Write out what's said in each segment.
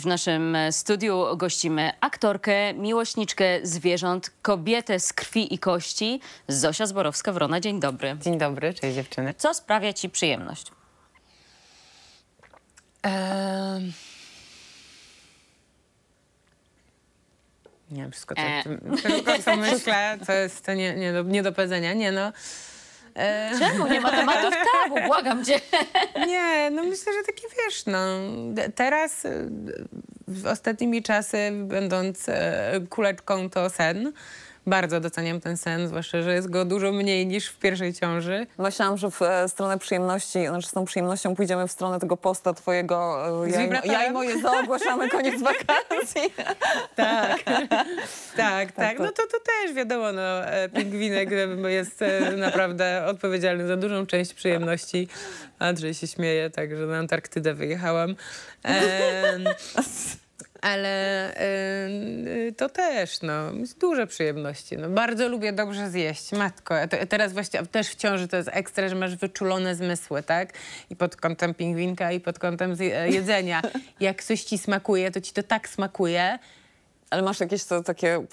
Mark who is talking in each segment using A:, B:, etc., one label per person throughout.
A: w naszym e, studiu gościmy aktorkę, miłośniczkę zwierząt, kobietę z krwi i kości, Zosia Zborowska-Wrona. Dzień dobry. Dzień dobry, cześć dziewczyny. Co sprawia ci przyjemność?
B: Nie wiem, wszystko to, eee. wszystko, co myślę, to jest to nie, nie, do, nie do powiedzenia. Nie no, E, Czemu nie ma tematów tabu? Błagam cię. Nie, no myślę, że taki wiesz, no teraz y, w ostatnimi czasy będąc e, kuleczką to sen, bardzo doceniam ten sen, zwłaszcza, że jest go dużo mniej niż w pierwszej ciąży. Myślałam, że w e,
C: stronę przyjemności, znaczy z tą przyjemnością pójdziemy w stronę tego posta twojego e, ja, ja i moje ogłaszamy koniec wakacji. tak,
B: tak, tak. tak. No to, to też wiadomo, no, e, pingwinek e, jest e, naprawdę odpowiedzialny za dużą część przyjemności. Andrzej się śmieje, także na Antarktydę wyjechałam. E, ale y, to też, no, duże przyjemności. No, bardzo lubię dobrze zjeść, matko. Ja to, ja teraz właśnie też w ciąży to jest ekstra, że masz wyczulone zmysły, tak? I pod kątem pingwinka, i pod kątem e, jedzenia. Jak coś ci smakuje, to ci to tak smakuje, ale masz jakieś to, takie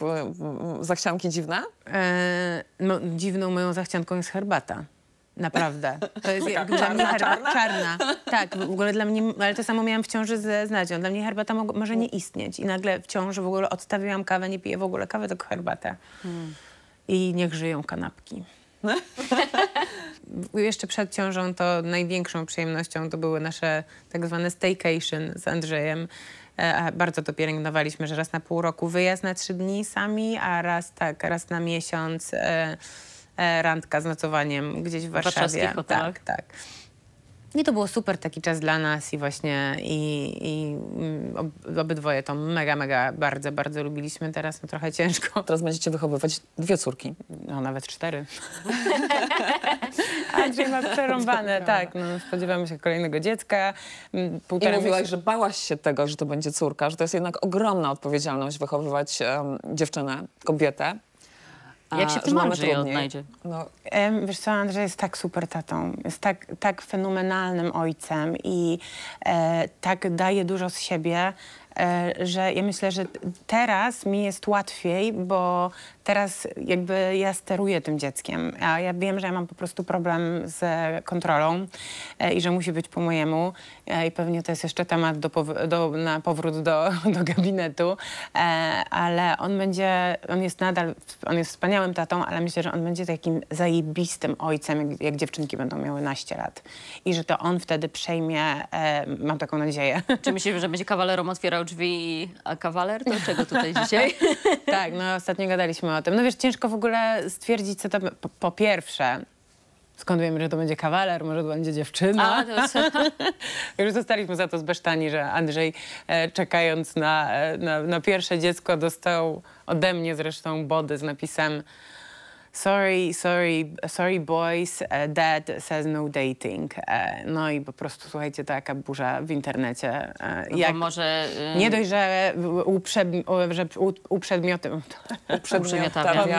B: zachcianki dziwne? E, no, dziwną moją zachcianką jest herbata. Naprawdę. To jest jak dla mnie herbata czarna. Tak, w ogóle dla mnie, ale to samo miałam w ciąży ze Znadzią. Dla mnie herbata może nie istnieć. I nagle w ciąży w ogóle odstawiłam kawę, nie piję w ogóle kawy, tylko herbatę. Hmm. I niech żyją kanapki. Jeszcze przed ciążą to największą przyjemnością to były nasze tak zwane staycation z Andrzejem. E, bardzo to pielęgnowaliśmy, że raz na pół roku wyjazd na trzy dni sami, a raz tak, raz na miesiąc. E, E, randka z nocowaniem gdzieś w Warszawie. Tak, hotelach. Tak, tak. I to było super taki czas dla nas i właśnie i, i mm, obydwoje to mega, mega bardzo, bardzo lubiliśmy. Teraz no trochę ciężko. Teraz będziecie wychowywać dwie córki. No nawet cztery. Andrzej ma przerąbane, tak. No, spodziewamy się kolejnego dziecka. Mm, półtora I mówiłaś, że bałaś się tego,
C: że to będzie córka, że to jest jednak ogromna odpowiedzialność wychowywać um, dziewczynę, kobietę
B: jak się w tym Andrzej odnajdzie? No. Wiesz co, Andrzej jest tak super tatą, jest tak, tak fenomenalnym ojcem i e, tak daje dużo z siebie, e, że ja myślę, że teraz mi jest łatwiej, bo teraz jakby ja steruję tym dzieckiem, a ja wiem, że ja mam po prostu problem z kontrolą e, i że musi być po mojemu e, i pewnie to jest jeszcze temat do, do, na powrót do, do gabinetu, e, ale on będzie, on jest nadal, on jest wspaniałym tatą, ale myślę, że on będzie takim zajebistym ojcem, jak, jak dziewczynki będą miały naście lat i że to on wtedy przejmie, mam taką nadzieję.
A: Czy myślisz, że będzie kawalerom otwierał drzwi, a kawaler to czego tutaj dzisiaj?
B: tak, no ostatnio gadaliśmy o tym. No wiesz, ciężko w ogóle stwierdzić, co to... Po, po pierwsze, skąd wiemy, że to będzie kawaler, może to będzie dziewczyna. A, Już zostaliśmy za to Besztani, że Andrzej e, czekając na, e, na, na pierwsze dziecko dostał ode mnie zresztą body z napisem sorry, sorry, sorry boys, e, dad says no dating. E, no i po prostu, słuchajcie, taka burza w internecie. E, no jak może... Y, nie dość, że uprzedmiotem... Uprzedmiotami.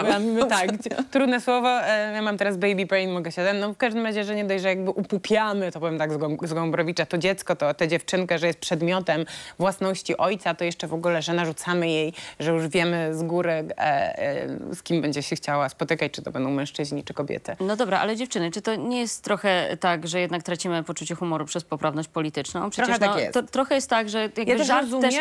B: Tak, trudne słowo. Ja mam teraz baby brain, mogę się... No w każdym razie, że nie dość, że jakby upupiamy, to powiem tak z Gombrowicza, to dziecko, to tę dziewczynkę, że jest przedmiotem własności ojca, to jeszcze w ogóle, że narzucamy jej, że już wiemy z góry, z kim będzie się chciała spotykać czy to będą mężczyźni, czy kobiety.
A: No dobra, ale dziewczyny, czy to nie jest trochę tak, że jednak tracimy poczucie humoru przez poprawność polityczną? Przecież trochę tak no, tak jest. To, trochę jest tak, że jakby ja też żart rozumiem. Też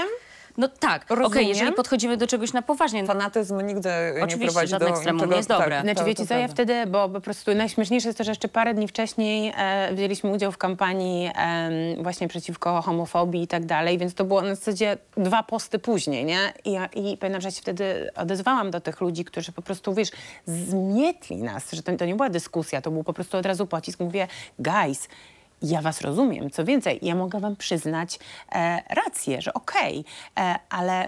B: no tak, okej, okay, jeżeli podchodzimy do czegoś na poważnie. No Fanatyzm nigdy Oczywiście, nie prowadzi do ekstremum niczego, nie jest tak, dobre. Tak, znaczy to, wiecie to co, ja wtedy, bo po prostu najśmieszniejsze jest to, że jeszcze parę dni wcześniej e, wzięliśmy udział w kampanii e, właśnie przeciwko homofobii i tak dalej, więc to było na zasadzie dwa posty później, nie? I, ja, i pamiętam, że się wtedy odezwałam do tych ludzi, którzy po prostu, wiesz, zmietli nas, że to, to nie była dyskusja, to był po prostu od razu pocisk. Mówię, guys, ja was rozumiem. Co więcej, ja mogę wam przyznać e, rację, że okej, okay, e, ale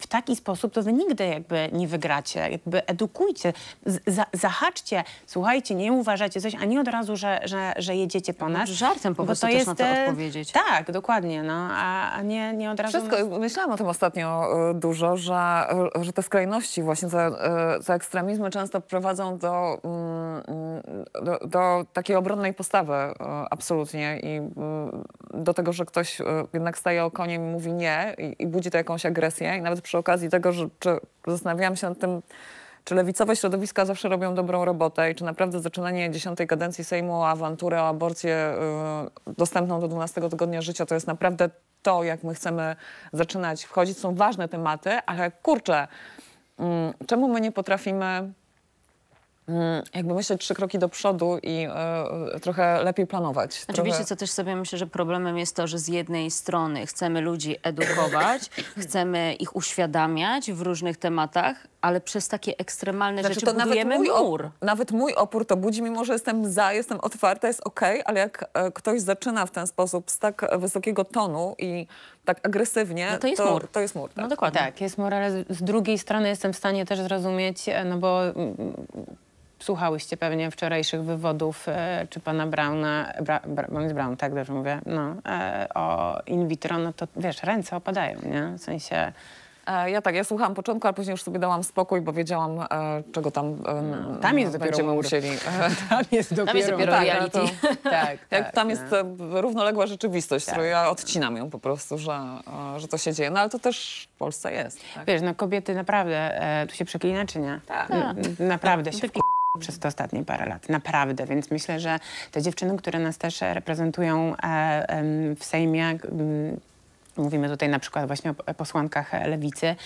B: w taki sposób to wy nigdy jakby nie wygracie. Jakby edukujcie, za zahaczcie, słuchajcie, nie uważajcie coś, ani od razu, że, że, że jedziecie po no, nas. Żartem po prostu bo to jest, na to e, odpowiedzieć. Tak, dokładnie, no, a, a nie, nie od razu... Wszystko,
C: myślałam o tym ostatnio e, dużo, że, że te skrajności właśnie za, ekstremizmy często prowadzą do, mm, do, do takiej obronnej postawy absolutnie absolutnie. I y, do tego, że ktoś y, jednak staje o koniem i mówi nie i, budzi to jakąś agresję. I nawet przy okazji tego, że zastanawiałam się nad tym, czy lewicowe środowiska zawsze robią dobrą robotę i czy naprawdę zaczynanie dziesiątej kadencji Sejmu o awanturę, o aborcję y, dostępną do 12 tygodnia życia to jest naprawdę to, jak my chcemy zaczynać wchodzić. Są ważne tematy, ale kurczę, mm, czemu my nie potrafimy Mm, jakby myśleć trzy kroki do przodu i y, trochę lepiej planować. Oczywiście, trochę... co
A: też sobie myślę, że problemem jest to, że z jednej strony chcemy ludzi edukować, chcemy ich uświadamiać w różnych tematach, ale przez takie
C: ekstremalne znaczy, rzeczy budujemy nawet mój, mur. nawet mój opór to budzi, mimo że jestem za, jestem otwarta, jest okej, okay, ale jak e, ktoś zaczyna w ten sposób z tak wysokiego tonu i tak agresywnie,
B: no to jest to, mur. To jest mur no tak? No dokładnie. Tak, jest mur, ale z, drugiej strony jestem w stanie też zrozumieć, e, no bo mm, mm, słuchałyście pewnie wczorajszych wywodów e, czy pana Brauna, Bra, Bra, Brown, tak dobrze mówię, no, e, o in vitro, no to wiesz, ręce opadają, nie? W sensie... E, ja tak, ja słuchałam początku, ale później już sobie dałam spokój, bo wiedziałam, e,
C: czego tam e, Tam jest dopiero będziemy musieli. tam jest dopiero, Tam jest dopiero tak, no reality. to- tak, tak, tam no. jest no. równoległa rzeczywistość, którą tak. ja odcinam ją po prostu, że, e,
B: że to się dzieje. No ale to też w Polsce jest. Tak? Wiesz, no kobiety naprawdę, e, tu się przeklina czy nie? Tak. tak. Naprawdę się wkur... przez te ostatnie parę lat. Naprawdę, więc myślę, że te dziewczyny, które nas też reprezentują e, w Sejmie, Mówimy tutaj na przykład właśnie o posłankach lewicy.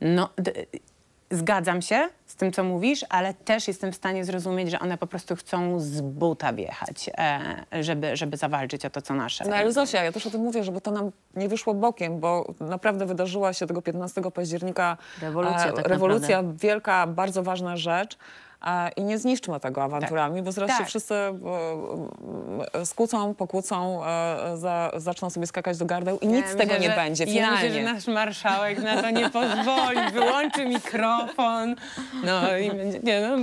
B: No, zgadzam się z tym, co mówisz, ale też jestem w stanie zrozumieć, że one po prostu chcą z buta wjechać, e, żeby, żeby zawalczyć o to, co nasze. No ale
C: Zosia, ja też o tym mówię, żeby to nam nie wyszło bokiem, bo naprawdę wydarzyła się tego 15 października
B: rewolucja, e, tak rewolucja
C: wielka, bardzo ważna rzecz i nie zniszczmy tego awanturami, tak. bo zresztą tak. wszyscy e, e, e, skłócą, pokłócą, za, zaczną sobie skakać do gardeł i nic z tego nie że, będzie finalnie. Ja myślę, że
B: nasz marszałek na to nie pozwoli, wyłączy
C: mikrofon.
B: No i będzie,
A: nie, no,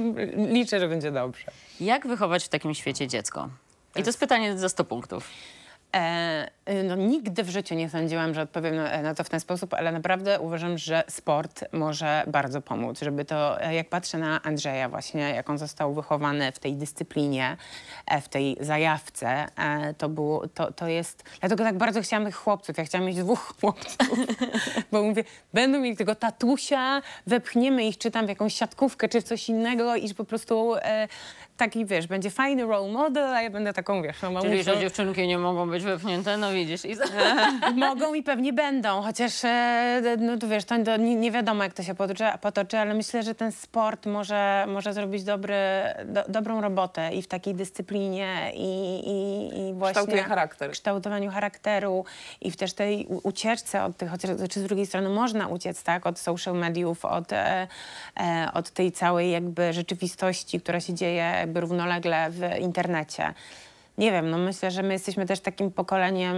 A: liczę, że będzie dobrze. Jak wychować w takim świecie dziecko? I to jest pytanie za 100 punktów.
B: E Y, no, nigdy w życiu nie sądziłam, że odpowiem e, na, to w ten sposób, ale naprawdę uważam, że sport może bardzo pomóc, żeby to, e, jak patrzę na Andrzeja właśnie, jak on został wychowany w tej dyscyplinie, e, w tej zajawce, to, było, to, to jest... Dlatego tak bardzo chciałam ich chłopców, ja chciałam mieć dwóch chłopców, bo mówię, będą mieli tego tatusia, wepchniemy ich czy tam w jakąś siatkówkę, czy w coś innego i po prostu e, taki, wiesz, będzie fajny role model, a ja będę taką, wiesz, no, Czyli, że
A: dziewczynki nie mogą być wepchnięte, no i
B: Mogą i pewnie będą, chociaż e, no wiesz, to nie, nie wiadomo jak to się potoczy, potoczy, ale myślę, że ten sport może, może zrobić dobry, do, dobrą robotę i w takiej dyscyplinie i, i, i właśnie... Kształtuje charakter. Kształtowaniu charakteru i w też tej ucieczce od tych, chociaż czy znaczy z drugiej strony można uciec, tak, od social mediów, od, e, e, od tej całej jakby rzeczywistości, która się dzieje jakby równolegle w internecie nie wiem, no myślę, że my jesteśmy też takim pokoleniem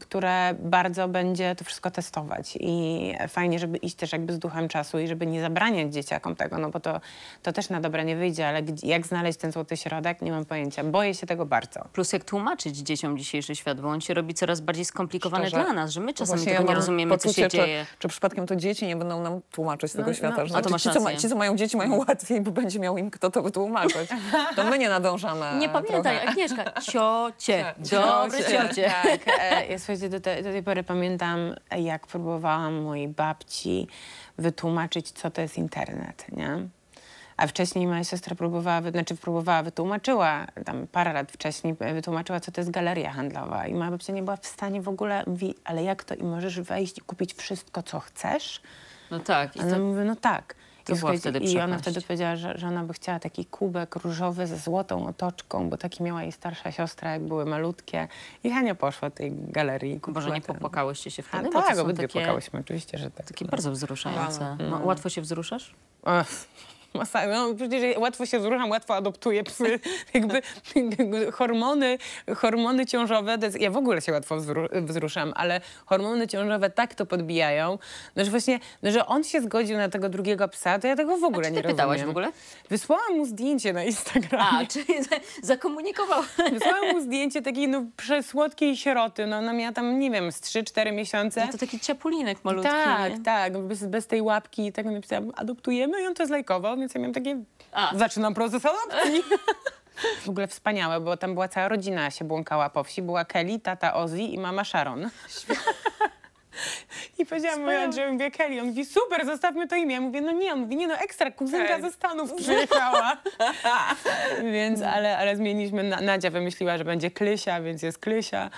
B: które bardzo będzie to wszystko testować i fajnie, żeby iść też jakby z duchem czasu i żeby nie zabraniać dzieciakom tego, no bo to, to też na dobre nie wyjdzie, ale jak znaleźć ten złoty środek, nie mam pojęcia. Boję się tego bardzo. Plus jak tłumaczyć dzieciom dzisiejszy świat, bo on się robi coraz bardziej skomplikowany Szczerze? dla nas, że my czasami tego
A: ja nie rozumiemy, poczucie, co się dzieje.
C: Czy, przypadkiem to dzieci nie będą nam tłumaczyć tego no, świata? No, że a znaczy to ci, co ma, ci, co mają dzieci, mają mhm. łatwiej, bo będzie miał im kto to wytłumaczyć. To my nie nadążamy. Nie pamiętaj, trochę.
B: Agnieszka, ciocie, Dobry ciocie. Tak, e, słuchajcie, do, te, do tej pory pamiętam, jak próbowałam mojej babci wytłumaczyć, co to jest internet, nie? A wcześniej moja siostra próbowała, znaczy próbowała, wytłumaczyła, tam parę lat wcześniej e, wytłumaczyła, co to jest galeria handlowa. I moja babcia nie była w stanie w ogóle, mówi, ale jak to? I możesz wejść i kupić wszystko, co chcesz?
A: No tak. I to... Ona
B: mówi, no tak. To I, była wtedy I ona wtedy powiedziała, że, że ona by chciała taki kubek różowy ze złotą otoczką, bo taki miała jej starsza siostra, jak były malutkie. I Hania poszła tej galerii. że nie popłakałyście się wtedy? A, bo tak, obydwie takie... płakałyśmy,
A: oczywiście, że tak. Takie no. bardzo wzruszające. Tak. No, mm. łatwo się wzruszasz?
B: masakra. No, przecież łatwo się wzruszam, łatwo adoptuję psy. Jakby hormony, hormony ciążowe, jest, ja w ogóle się łatwo wzruszam, ale hormony ciążowe tak to podbijają, no, że właśnie, no, że on się zgodził na tego drugiego psa, to ja tego w ogóle A czy nie ty pytałaś w ogóle? Wysłałam mu zdjęcie na Instagramie. A, czyli zakomunikował. Wysłałam mu zdjęcie takiej no, przesłodkiej sieroty, no ona miała tam, nie wiem, z 3-4 miesiące. No to taki ciapulinek malutki. Tak, nie? tak, bez, bez tej łapki, tak napisałam, adoptujemy i on to zlajkował więc ja miałam takie... A. Zaczynam proces adopcji. W ogóle wspaniałe, bo tam była cała rodzina się błąkała po wsi. Była Kelly, tata Ozzy i mama Sharon. I powiedziałam mu Andrzejowi, mówię, Kelly, on mówi, super, zostawmy to imię. Ja mówię, no nie, on mówi, nie no, ekstra, kuzynka tak. ze Stanów przyjechała. więc, ale, ale zmieniliśmy, Nadia wymyśliła, że będzie klysia, więc jest klysia,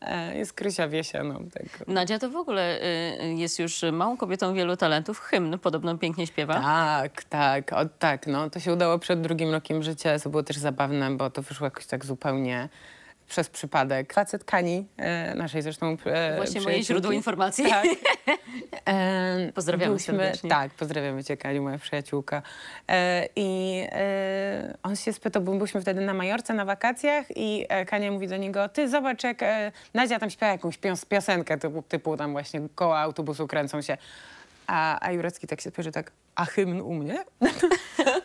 B: e, jest Krysia Wiesia, no tak. Nadia to w ogóle y, jest już małą kobietą wielu talentów, hymn podobno pięknie śpiewa. Tak, tak, o, tak, no to się udało przed drugim rokiem życia, co było też zabawne, bo to wyszło jakoś tak zupełnie przez przypadek. Facet Kani, e, naszej zresztą e, Właśnie moje źródło informacji. Tak. E, pozdrawiamy byliśmy, serdecznie. Tak, pozdrawiamy cię Kani, moja przyjaciółka. E, I e, on się spytał, bo byliśmy wtedy na Majorce na wakacjach i e, Kania mówi do niego, ty zobacz jak e, Nadia tam śpiewa jakąś pios piosenkę typu, typu tam właśnie koła autobusu kręcą się. A, a Jurecki tak się spojrzy tak, a hymn u mnie?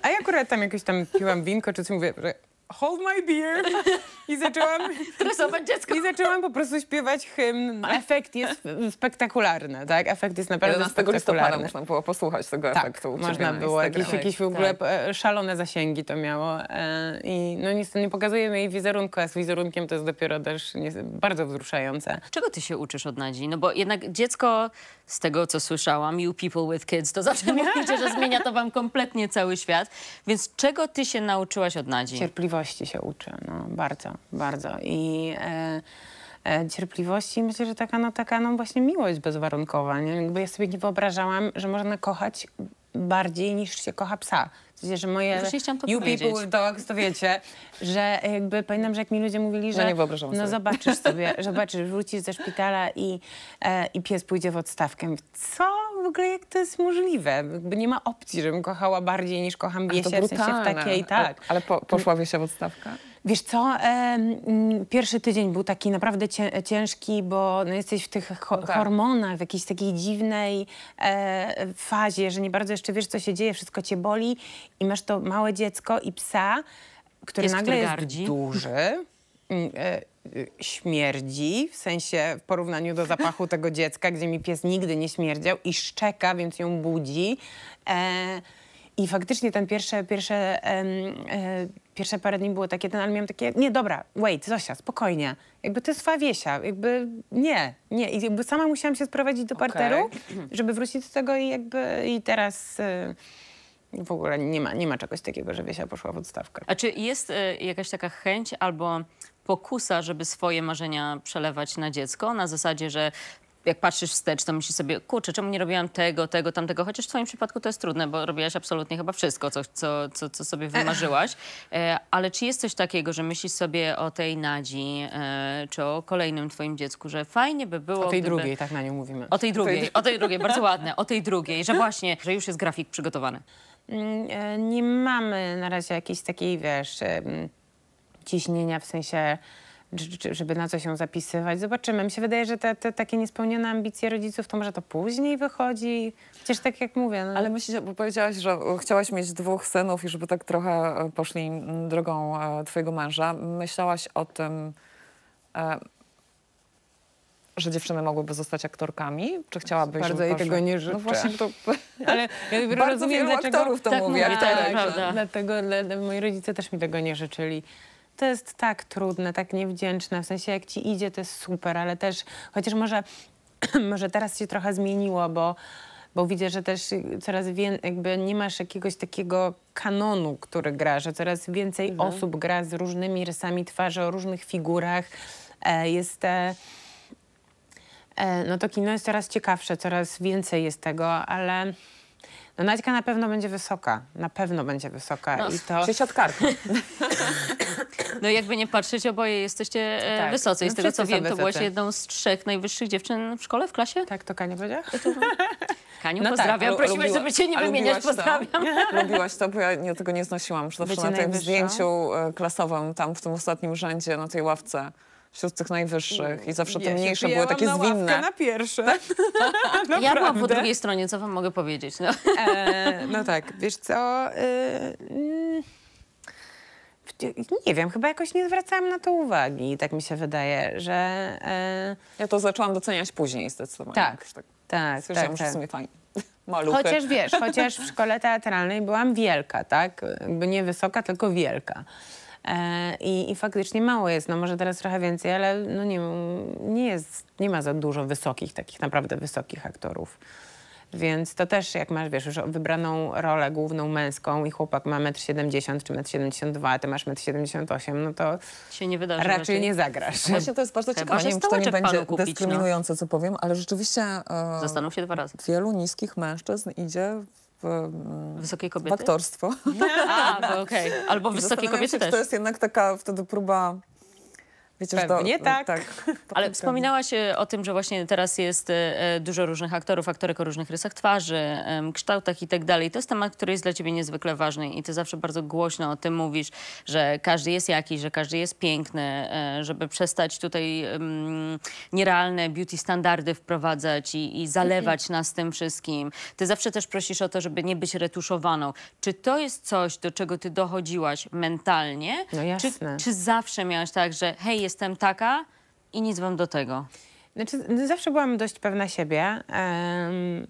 B: a ja akurat tam jakoś tam piłam winko czy coś, mówię, że hold my beer i zaczęłam... Tresować dziecko. I zaczęłam po prostu śpiewać hymn. Efekt jest spektakularny, tak? Efekt jest naprawdę 11 spektakularny. listopada można
C: było posłuchać tego tak, efektu. można było. Jakieś, jakieś w tak. ogóle
B: tak. szalone zasięgi to miało. E, I no niestety nie pokazujemy jej wizerunku, a z wizerunkiem to jest dopiero też bardzo wzruszające. Czego ty się uczysz od Nadzi? No bo jednak
A: dziecko, z tego co słyszałam, you people with kids, to zawsze mówicie, że zmienia to wam kompletnie
B: cały świat. Więc czego ty się nauczyłaś od Nadzi? Cierpliwość cierpliwości się uczy, no bardzo, bardzo. I e, e, cierpliwości myślę, że taka, no taka, no właśnie miłość bezwarunkowa, nie? Jakby ja sobie nie wyobrażałam, że można kochać bardziej niż się kocha psa. W sensie, że moje you powiedzieć. people dogs, to wiecie, że jakby pamiętam, że jak mi ludzie mówili, że no, no sobie. zobaczysz sobie, zobaczysz, wrócisz ze szpitala i, e, i pies pójdzie w odstawkę. co? W ogóle jak to jest możliwe? Jakby nie ma opcji, żebym kochała bardziej niż kocham wiesia, w sensie w takiej, tak. Ale, ale
C: po, poszła wiesia w odstawkę?
B: Wiesz co, mm, pierwszy tydzień był taki naprawdę ciężki, bo no jesteś w tych no tak. hormonach, w jakiejś takiej dziwnej e, fazie, że nie bardzo jeszcze wiesz, co się dzieje, wszystko cię boli i masz to małe dziecko i psa, który jest, nagle który jest duży mm, e, e, śmierdzi, w sensie w porównaniu do zapachu tego dziecka, gdzie mi pies nigdy nie śmierdział i szczeka, więc ją budzi. I faktycznie ten pierwsze, pierwsze pierwsze parę dni było takie, ten, ale miałam takie, nie, dobra, wait, Zosia, spokojnie. Jakby to jest Fawiesia, jakby nie, nie. I jakby sama musiałam się sprowadzić do parteru, okay. żeby wrócić do tego i jakby i teraz... Y w ogóle nie ma, nie ma czegoś takiego, że Wiesia poszła w odstawkę.
A: A czy jest y, jakaś taka chęć albo pokusa, żeby swoje marzenia przelewać na dziecko, na zasadzie, że jak patrzysz wstecz, to myślisz sobie, kurczę, czemu nie robiłam tego, tego, tamtego, chociaż w twoim przypadku to jest trudne, bo robiłaś absolutnie chyba wszystko, co, co, co, co sobie wymarzyłaś, e, ale czy jest coś takiego, że myślisz sobie o tej Nadzi, e, czy o kolejnym twoim dziecku, że fajnie by było... O tej gdyby... drugiej, tak
B: na nią mówimy. O tej drugiej, o tej drugiej, bardzo
A: ładne, o tej drugiej, że właśnie, że już jest grafik przygotowany.
B: Mm, e, nie mamy na razie jakiejś takiej, wiesz, ciśnienia w sensie żeby na co się zapisywać. Zobaczymy. Mi się wydaje, że te, te takie niespełnione ambicje rodziców, to może to później wychodzi. Przecież tak jak mówię. No. Ale myślisz, bo powiedziałaś, że chciałaś mieć
C: dwóch synów i żeby tak trochę e, poszli drogą e, twojego męża. Myślałaś o tym, e, że dziewczyny mogłyby zostać aktorkami? Czy chciałabyś? Bardzo jej tego nie no życzę. No właśnie, to... Ale ja bardzo rozumiem, wielu dlaczego... aktorów to tak, mówi, tak, aktorek.
B: Dlatego moi rodzice też mi tego nie życzyli to jest tak trudne, tak niewdzięczne. W sensie jak ci idzie, to jest super, ale też chociaż może, może teraz się trochę zmieniło, bo bo widzę, że też coraz więcej, jakby nie masz jakiegoś takiego kanonu, który gra, że coraz więcej mhm. osób gra z różnymi rysami twarzy, o różnych figurach. E, jest e, e, no to kino jest coraz ciekawsze, coraz więcej jest tego, ale no Naćka na pewno będzie wysoka, na pewno będzie wysoka no, i to... Czyli siatkarka. No jakby nie patrzeć, oboje
A: jesteście e, tak. wysocy. I z no tego co wiem, to byłaś jedną z trzech najwyższych dziewczyn w szkole, w klasie? Tak, to
B: Kania powiedziała.
C: Kaniu, no tak, pozdrawiam. Tak, Prosiłaś, żeby cię nie wymieniać, pozdrawiam. To? Lubiłaś to, bo ja nie, tego nie znosiłam. Zawsze na tym zdjęciu e, klasowym, tam w tym ostatnim rzędzie, na tej ławce wśród tych najwyższych i zawsze te ja mniejsze były takie na zwinne. na pierwsze.
A: ja byłam po drugiej stronie, co wam mogę powiedzieć? No,
B: e, no tak, wiesz co... Y, nie wiem, chyba jakoś nie zwracałam na to uwagi i tak mi się wydaje, że... E, ja to zaczęłam doceniać później zdecydowanie. Tak, tak. tak Słyszałam, tak, że tak. w sumie fajnie.
C: Maluchy. Chociaż wiesz, chociaż w
B: szkole teatralnej byłam wielka, tak? Jakby nie wysoka, tylko wielka. E, i, I faktycznie mało jest, no może teraz trochę więcej, ale no nie, nie, jest, nie ma za dużo wysokich, takich naprawdę wysokich aktorów. Więc to też jak masz, wiesz, już wybraną rolę główną męską i chłopak ma 1,70 m czy 1,72 m, a ty masz 1,78 m, no to się nie wydarzy raczej, nie zagrasz. Właśnie to jest bardzo e, ciekawe, nie wiem, czy to nie będzie kupić, no. dyskryminujące, no. co
C: powiem, ale rzeczywiście e, Zastanów się dwa razy. wielu niskich mężczyzn idzie w, mm, Wysokiej kobiety? w aktorstwo. A, Okay. Albo wysokiej kobiety się, też. to jest jednak taka wtedy próba Chociaż Pewnie e, tak. tak
A: Ale wspominałaś o tym, że właśnie teraz jest e, e, dużo różnych aktorów, aktorek o różnych rysach twarzy, kształtach i tak dalej. To jest temat, który jest dla ciebie niezwykle ważny i ty zawsze bardzo głośno o tym mówisz, że każdy jest jakiś, że każdy jest piękny, żeby przestać tutaj nierealne beauty standardy wprowadzać i, i zalewać mhm. nas tym wszystkim. Ty zawsze też prosisz o to, żeby nie być retuszowaną. Czy to jest coś, do czego ty dochodziłaś mentalnie?
B: No jasne. Czy, czy
A: zawsze miałaś tak, że hej, jest jestem taka i nic wam do
B: tego. Znaczy, zawsze byłam dość pewna siebie, um,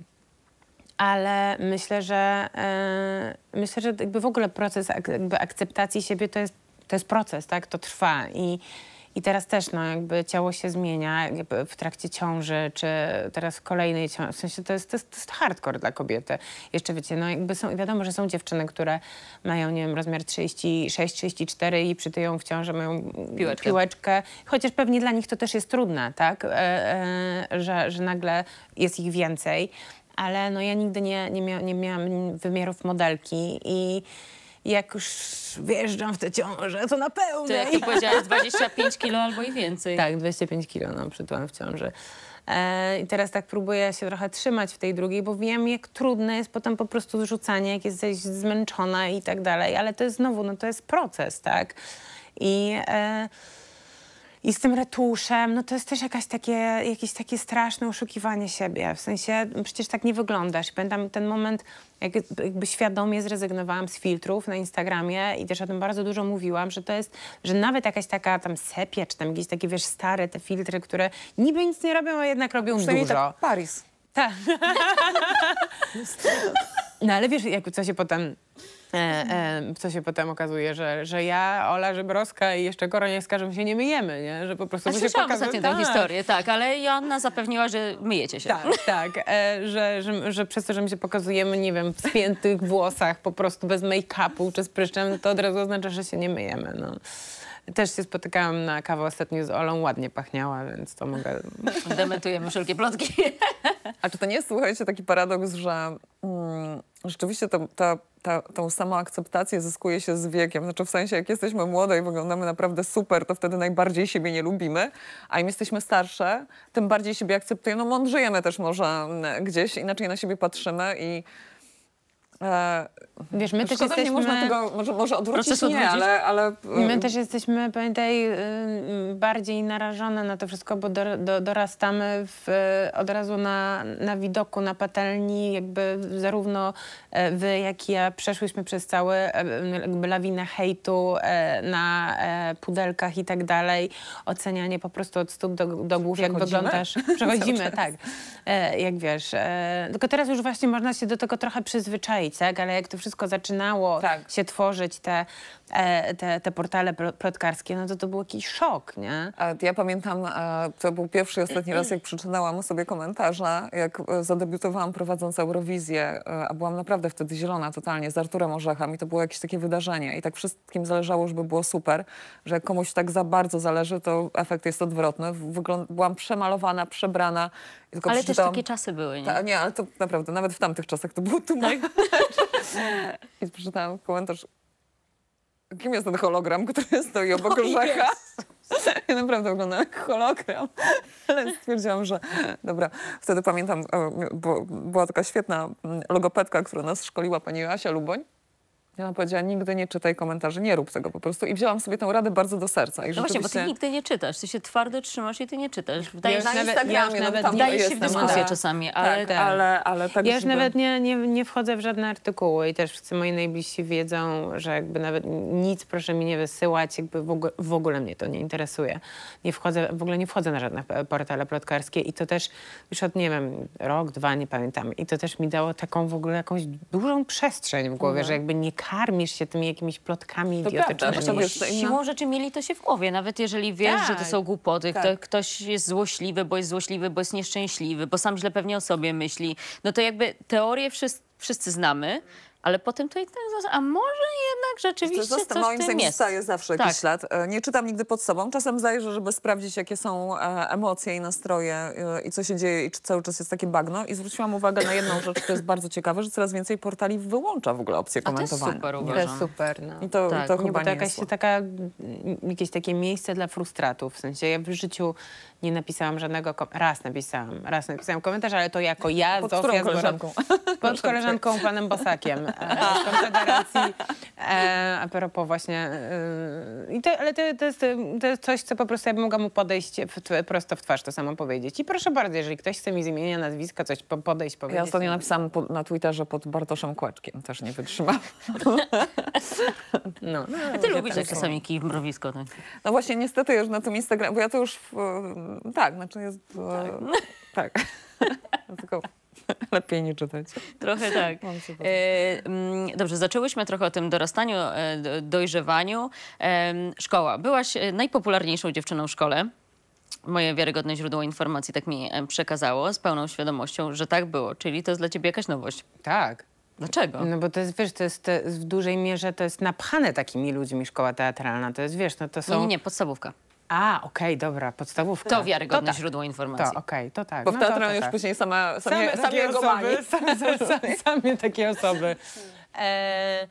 B: ale myślę, że um, myślę, że jakby w ogóle proces akceptacji siebie to jest, to jest proces, tak? To trwa i i teraz też no, jakby ciało się zmienia w trakcie ciąży, czy teraz w kolejnej ciąży. W sensie to jest, to, jest, to jest hardcore dla kobiety. Jeszcze wiecie, no jakby są, wiadomo, że są dziewczyny, które mają, nie wiem, rozmiar 36, 34 i przytyją w ciąży, mają piłeczkę. piłeczkę. Chociaż pewnie dla nich to też jest trudne, tak? E, e, że, że nagle jest ich więcej. Ale no ja nigdy nie, nie, mia nie miałam wymiarów modelki i jak już wjeżdżam w tę ciążę, to na pełnej. To jak ty powiedziałaś
A: 25
B: kilo albo i więcej. Tak, 25 kilo no, przytyłam w ciąży. E, I teraz tak próbuję się trochę trzymać w tej drugiej, bo wiem, jak trudne jest potem po prostu zrzucanie, jak jesteś zmęczona i tak dalej. Ale to jest znowu, no to jest proces, tak? I... E, i z tym retuszem, no to jest też jakaś takie, jakieś takie straszne oszukiwanie siebie. W sensie, przecież tak nie wyglądasz. Pamiętam ten moment, jak, jakby świadomie zrezygnowałam z filtrów na Instagramie i też o tym bardzo dużo mówiłam, że to jest, że nawet jakaś taka tam sepia, czy tam jakieś takie, wiesz, stare te filtry, które niby nic nie robią, a jednak robią dużo. Tak Paris. Tak. no ale wiesz, jak, co się potem E, mhm. e, co się potem okazuje, że, że ja, Ola Żebrowska i jeszcze Koroniewska, że my się nie myjemy, nie? że po prostu A my się pokazujemy. ostatnio tę tak. historię,
A: tak, ale Joanna zapewniła, że myjecie
B: się. Tak, tak, e, że, że, że przez to, że my się pokazujemy, nie wiem, w spiętych włosach, po prostu bez make-upu czy z pryszczem, to od razu oznacza, że się nie myjemy. No. Też się spotykałam na kawę ostatnio z Olą, ładnie pachniała, więc to mogę... Dementujemy wszelkie plotki.
C: A czy to nie jest, słuchajcie, taki paradoks, że mm, rzeczywiście ta, ta, ta, tą samoakceptację zyskuje się z wiekiem? Znaczy w sensie, jak jesteśmy młode i wyglądamy naprawdę super, to wtedy najbardziej siebie nie lubimy, a im jesteśmy starsze, tym bardziej siebie akceptujemy. No mądrzejemy też może mm, gdzieś, inaczej na siebie patrzymy i E, wiesz, my też jesteśmy... nie można tego, może, może odwrócić, Proces odwrócić. nie, ale, ale... My też
B: jesteśmy, pamiętaj, y, bardziej narażone na to wszystko, bo do, do, dorastamy w, e, od razu na, na widoku, na patelni, jakby zarówno e, wy, jak i ja przeszłyśmy przez całe jakby lawinę hejtu na pudelkach i tak dalej, ocenianie po prostu od stóp do, do głów, jak wyglądasz. Przechodzimy, tak. Jak wiesz. Tylko teraz już właśnie można się do tego trochę przyzwyczaić, tak? Ale jak to wszystko zaczynało tak. się tworzyć, te E, te, te portale plotkarskie, no to to był jakiś szok,
C: nie? Ja pamiętam, e, to był pierwszy i ostatni raz, jak przeczytałam sobie komentarza, jak e, zadebiutowałam prowadząc Eurowizję, a byłam naprawdę wtedy zielona totalnie z Arturem Orzechem i to było jakieś takie wydarzenie i tak wszystkim zależało, żeby było super, że jak komuś tak za bardzo zależy, to efekt jest odwrotny. Wygląd byłam przemalowana, przebrana. ale też takie czasy były, nie? Ta, nie, ale to naprawdę, nawet w tamtych czasach to było tu Tak? I przeczytałam komentarz, kim jest ten hologram, który stoi obok no, Grzecha? Ja naprawdę jak hologram, ale stwierdziłam, że dobra. Wtedy pamiętam, e, bo była taka świetna mm, logopedka, która nas szkoliła, pani Asia Luboń. Ja ona powiedziała, nigdy nie czytaj komentarzy, nie rób tego po prostu. I wzięłam sobie tę radę bardzo do serca. I no rzeczywiście... właśnie, bo ty
A: nigdy nie czytasz, ty się twardo trzymasz i ty nie czytasz. Dajesz ja na Instagramie, ja no nawet, dajesz się w dyskusję ale,
B: czasami, tak, ale, tak, ale,
C: ale tak Ja już nawet
B: nie, nie, nie wchodzę w żadne artykuły i też wszyscy moi najbliżsi wiedzą, że jakby nawet nic proszę mi nie wysyłać, jakby w ogóle, w ogóle mnie to nie interesuje. Nie wchodzę, w ogóle nie wchodzę na żadne portale plotkarskie i to też już od, nie wiem, rok, dwa, nie pamiętam. I to też mi dało taką w ogóle jakąś dużą przestrzeń w głowie, mhm. że jakby nie karmisz się tymi jakimiś plotkami idiotycznymi. No siłą rzeczy mieli to się w głowie, nawet jeżeli
A: wiesz, tak, że to tak, są głupoty, tak. ktoś jest złośliwy, bo jest złośliwy, bo jest nieszczęśliwy, bo sam źle pewnie o sobie myśli, no to jakby teorie wszyscy, wszyscy znamy, ale potem to i tak, a
C: może jednak rzeczywiście to coś moim zdaniem jest. zawsze tak. jakiś ślad. E, nie czytam nigdy pod sobą. Czasem zajrzę, żeby sprawdzić, jakie są e, emocje i nastroje e, i co się dzieje i czy cały czas jest takie bagno. I zwróciłam uwagę na jedną rzecz, która jest bardzo ciekawa, że coraz więcej portali wyłącza w ogóle opcję komentowania. A to super, uważam. To super. No. I to, tak. to chyba nie, to nie jest
B: taka, mm, jakieś takie miejsce dla frustratów. W sensie ja w życiu nie napisałam żadnego, raz napisałam, raz napisałam komentarz, ale to jako ja, Pod Zofia, koleżanką? Pod koleżanką, panem Bosakiem. z Konfederacji. E, a propos właśnie. E, to, ale to, to, jest, to jest coś, co po prostu ja bym mogła mu podejść w, prosto w twarz, to samo powiedzieć. I proszę bardzo, jeżeli ktoś chce mi z imienia, nazwiska, coś po, podejść, powiedzieć. Ja ostatnio napisałam po, na Twitterze pod Bartoszem Kłaczkiem, też nie wytrzymałam. no,
C: no a ty ja lubisz tak czasami kij w mrowisko. Tak? No właśnie, niestety już na tym Instagramie, bo ja to już... W, tak, znaczy jest... E, tak. tak. Tylko Lepiej nie czytać. Trochę tak. E, mm, dobrze, zaczęłyśmy trochę
A: o tym dorastaniu, e, dojrzewaniu. szkoła. Byłaś e, najpopularniejszą dziewczyną w szkole. Moje wiarygodne źródło informacji tak mi przekazało z pełną świadomością,
B: że tak było. Czyli to jest dla ciebie jakaś nowość. Tak. Dlaczego? No bo to jest, wiesz, to jest w dużej mierze to jest napchane takimi ludźmi szkoła teatralna. To jest, wiesz, no to są... nie, nie podstawówka. A, okej, dobra, podstawówka. To wiarygodne tak. źródło To, okej, to tak. Bo no w no teatrze już tak. później
C: sama, same, same, takie go osoby, same, same,
B: same takie osoby. E,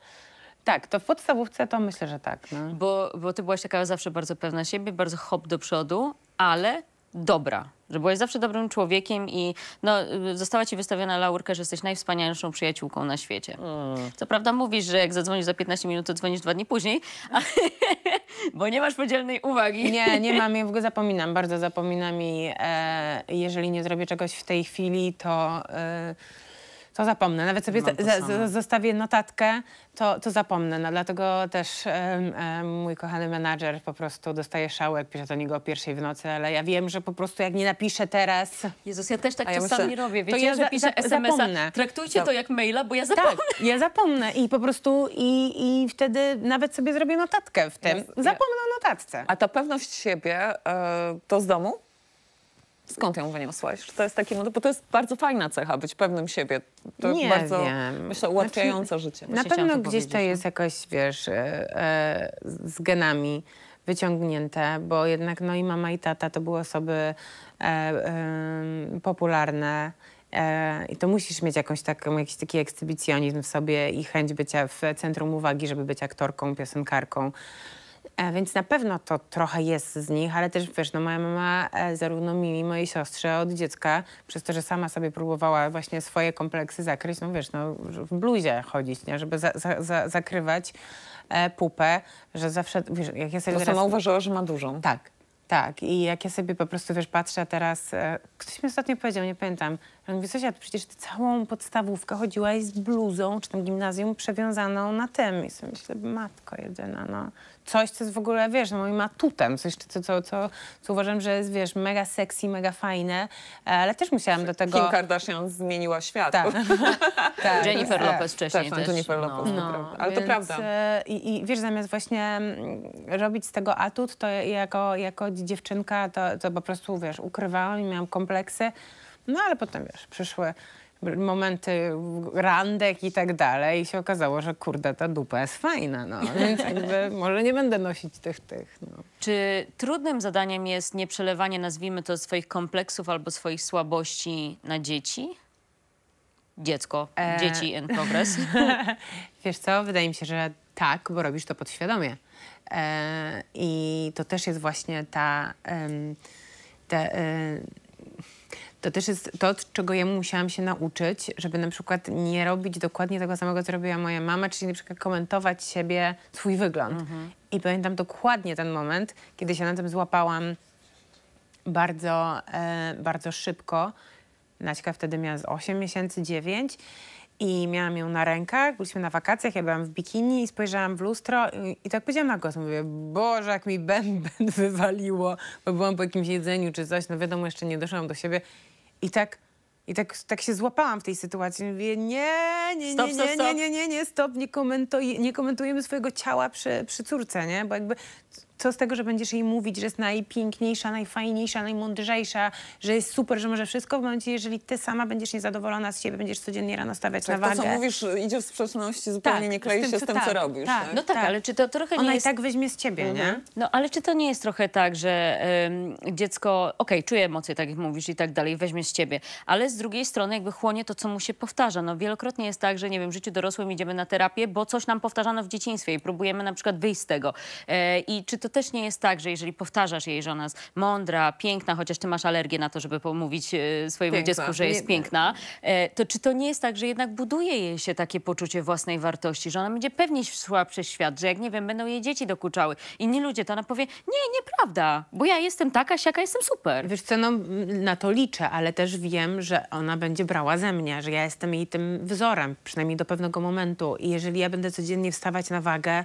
B: tak,
A: to w podstawówce to myślę, że tak. No. bo, bo ty byłaś taka zawsze bardzo pewna siebie, bardzo hop do przodu, ale dobra. Że byłaś zawsze dobrym człowiekiem i no, y, została ci wystawiona laurka, że jesteś najwspanialszą przyjaciółką na świecie. Mm. Co prawda mówisz, że jak zadzwonisz
B: za 15 minut, to dzwonisz dwa dni później, ale, bo nie masz podzielnej uwagi. Nie, nie mam ja w ogóle zapominam, bardzo zapominam i e, jeżeli nie zrobię czegoś w tej chwili, to... E, to zapomnę. Nawet sobie za, zostawię notatkę, to, to zapomnę. No, dlatego też um, um, mój kochany menadżer po prostu dostaje szałek, pisze do niego o pierwszej w nocy, ale ja wiem, że po prostu jak nie napiszę teraz... Jezus, ja też tak ja czasami myślę, robię, wiecie, to ja że za, piszę za, Zapomnę. Traktujcie to. to jak
A: maila, bo ja tak, zapomnę.
B: Tak, ja zapomnę i po prostu i, i wtedy nawet sobie zrobię notatkę w tym. Zapomnę o notatce. A ta pewność siebie,
C: y, to z domu? Skąd ją wyniosłaś? Czy to jest taki, no, bo to jest bardzo fajna cecha, być pewnym siebie. To nie bardzo, wiem. myślę, znaczy, ułatwiające znaczy, życie. Na pewno gdzieś to
B: jest no. jakoś, wiesz, e, z genami wyciągnięte, bo jednak no i mama i tata to były osoby e, e, popularne. I to musisz mieć jakąś taką, jakiś taki ekshibicjonizm w sobie i chęć bycia w centrum uwagi, żeby być aktorką, piosenkarką. E, więc na pewno to trochę jest z nich, ale też wiesz, no moja mama e, zarówno mi, i mojej siostrze od dziecka, przez to, że sama sobie próbowała właśnie swoje kompleksy zakryć, no wiesz, no w bluzie chodzić, nie? żeby za, za, za, zakrywać e, pupę, że zawsze, wiesz, jak ja sobie To teraz... sama uważała, że ma dużą. Tak. Tak, i jak ja sobie po prostu, wiesz, patrzę teraz, e, ktoś mi ostatnio powiedział, nie pamiętam, ja mówię, Sosia, przecież ty całą podstawówkę chodziłaś z bluzą, czy tam gimnazjum przewiązaną na tym. I sobie myślę, matko jedyna, no. Coś, co jest w ogóle, wiesz, no, moim atutem. Coś, co, co, co, co uważam, że jest, wiesz, mega sexy, mega fajne. E, ale też musiałam do tego... Kim Kardashian
C: zmieniła świat. Tak. tak. Jennifer tak. Lopez wcześniej tak, no, też. Jennifer Lopez, no. no ale więc, to prawda.
B: E, I, I, wiesz, zamiast właśnie mm, robić z tego atut, to jako, jako dziewczynka to, to po prostu, wiesz, ukrywałam i miałam kompleksy. No ale potem, wiesz, przyszły momenty randek i tak dalej i się okazało, że kurde, ta dupa jest fajna, no. Więc jakby może nie będę nosić tych, tych, no.
A: Czy trudnym zadaniem jest nie przelewanie, nazwijmy to, swoich kompleksów albo swoich słabości na dzieci?
B: Dziecko, e... dzieci in progress. Wiesz co, wydaje mi się, że tak, bo robisz to podświadomie. E... I to też jest właśnie ta... Um, to też jest to, czego ja musiałam się nauczyć, żeby na przykład nie robić dokładnie tego samego, co robiła moja mama, czyli na przykład komentować siebie, swój wygląd. Mhm. I pamiętam dokładnie ten moment, kiedy się na tym złapałam bardzo, e, bardzo szybko. Naćka wtedy miała z 8 miesięcy, 9 i miałam ją na rękach, byliśmy na wakacjach, ja byłam w bikini i spojrzałam w lustro i, i tak powiedziałam na głos, mówię, Boże, jak mi bęben wywaliło, bo byłam po jakimś jedzeniu czy coś, no wiadomo, jeszcze nie doszłam do siebie i tak, i tak, tak się złapałam w tej sytuacji. Mówię, nie, nie, nie, nie, nie, nie, nie, nie, stop, nie, komentuj, nie komentujemy swojego ciała przy, przy córce, nie? Bo jakby co z tego, że będziesz jej mówić, że jest najpiękniejsza, najfajniejsza, najmądrzejsza, że jest super, że może wszystko, w momencie, jeżeli ty sama będziesz niezadowolona z siebie, będziesz codziennie rano stawiać tak, na wagę. to, co mówisz,
C: idzie w sprzeczności,
B: tak, zupełnie tak, nie klei się z tym, co tak, robisz. Tak, tak? No tak, ale czy to trochę Ona nie jest... i tak weźmie z ciebie, mhm. nie? No, ale czy to nie jest trochę tak, że
A: dziecko, okej, okay, czuje emocje, tak jak mówisz i tak dalej, weźmie z ciebie, ale z drugiej strony jakby chłonie to, co mu się powtarza. No wielokrotnie jest tak, że nie wiem, w życiu dorosłym idziemy na terapię, bo coś nam powtarzano w dzieciństwie i próbujemy na przykład wyjść z tego. E, I czy to też nie jest tak, że jeżeli powtarzasz jej, że ona jest mądra, piękna, chociaż ty masz alergię na to, żeby pomówić e, swojemu piękna. dziecku, że jest piękna, e, to czy to nie jest tak, że jednak buduje jej się takie poczucie własnej wartości, że ona będzie pewnie szła przez świat, że jak nie wiem, będą jej dzieci dokuczały, inni ludzie, to ona powie, nie, nieprawda, bo ja
B: jestem taka, siaka, jestem super. Wiesz co, no na to liczę, ale też wiem, że ona będzie brała ze mnie, że ja jestem jej tym wzorem, przynajmniej do pewnego momentu. I jeżeli ja będę codziennie wstawać na wagę,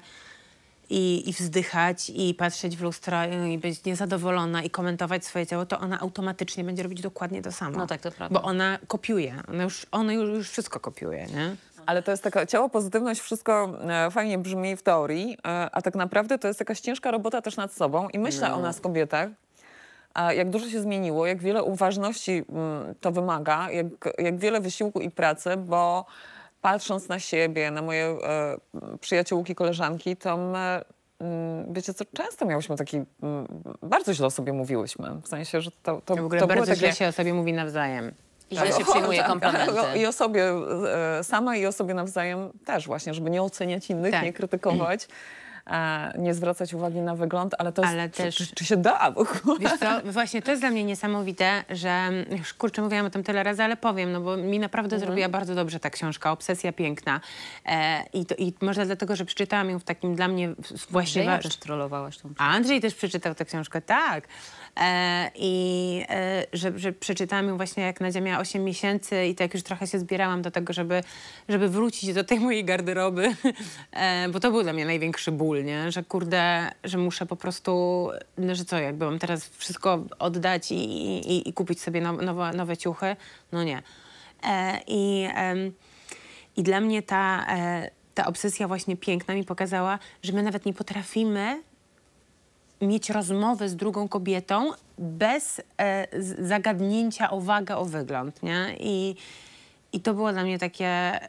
B: i, i wzdychać i patrzeć w lustro i być niezadowolona i komentować swoje ciało, to ona automatycznie będzie robić dokładnie to samo. No tak, to prawda. Bo ona kopiuje,
C: ona już, ona już, już wszystko kopiuje, nie? Ale to jest taka ciało pozytywność, wszystko e, fajnie brzmi w teorii, e, a tak naprawdę to jest jakaś ciężka robota też nad sobą i myślę no. o nas kobietach, a jak dużo się zmieniło, jak wiele uważności mm, to wymaga, jak, jak wiele wysiłku i pracy, bo patrząc na siebie, na moje e, przyjaciółki, koleżanki, to my, mm, wiecie co, często miałyśmy taki, mm, bardzo źle o sobie mówiłyśmy. W sensie, że to, to, w ogóle to bardzo takie... źle się o sobie mówi nawzajem. I źle tak. się przyjmuje tak. komplementy. I o sobie e, sama i o sobie nawzajem też właśnie, żeby nie oceniać innych, tak. nie krytykować nie zwracać uwagi na wygląd, ale to ale jest, też, czy, czy, się da w
B: ogóle? Wiesz co, właśnie to jest dla mnie niesamowite, że już kurczę, mówiłam o tym tyle razy, ale powiem, no bo mi naprawdę mhm. zrobiła bardzo dobrze ta książka, Obsesja Piękna. E, i, to, I może dlatego, że przeczytałam ją w takim dla mnie właśnie... Andrzej też
A: trollowałaś tą książkę.
B: A Andrzej też przeczytał tę książkę, tak. E, i e, że, że przeczytałam ją właśnie jak Nadia miała 8 miesięcy i tak już trochę się zbierałam do tego, żeby, żeby wrócić do tej mojej garderoby, e, bo to był dla mnie największy ból, nie? że kurde, że muszę po prostu, no, że co, jakby mam teraz wszystko oddać i, i, i kupić sobie nowe, nowe ciuchy, no nie. I, i dla mnie ta ta obsesja właśnie piękna mi pokazała, że my nawet nie potrafimy mieć rozmowę z drugą kobietą bez e, zagadnięcia o wagę, o wygląd, nie? I, I to było dla mnie takie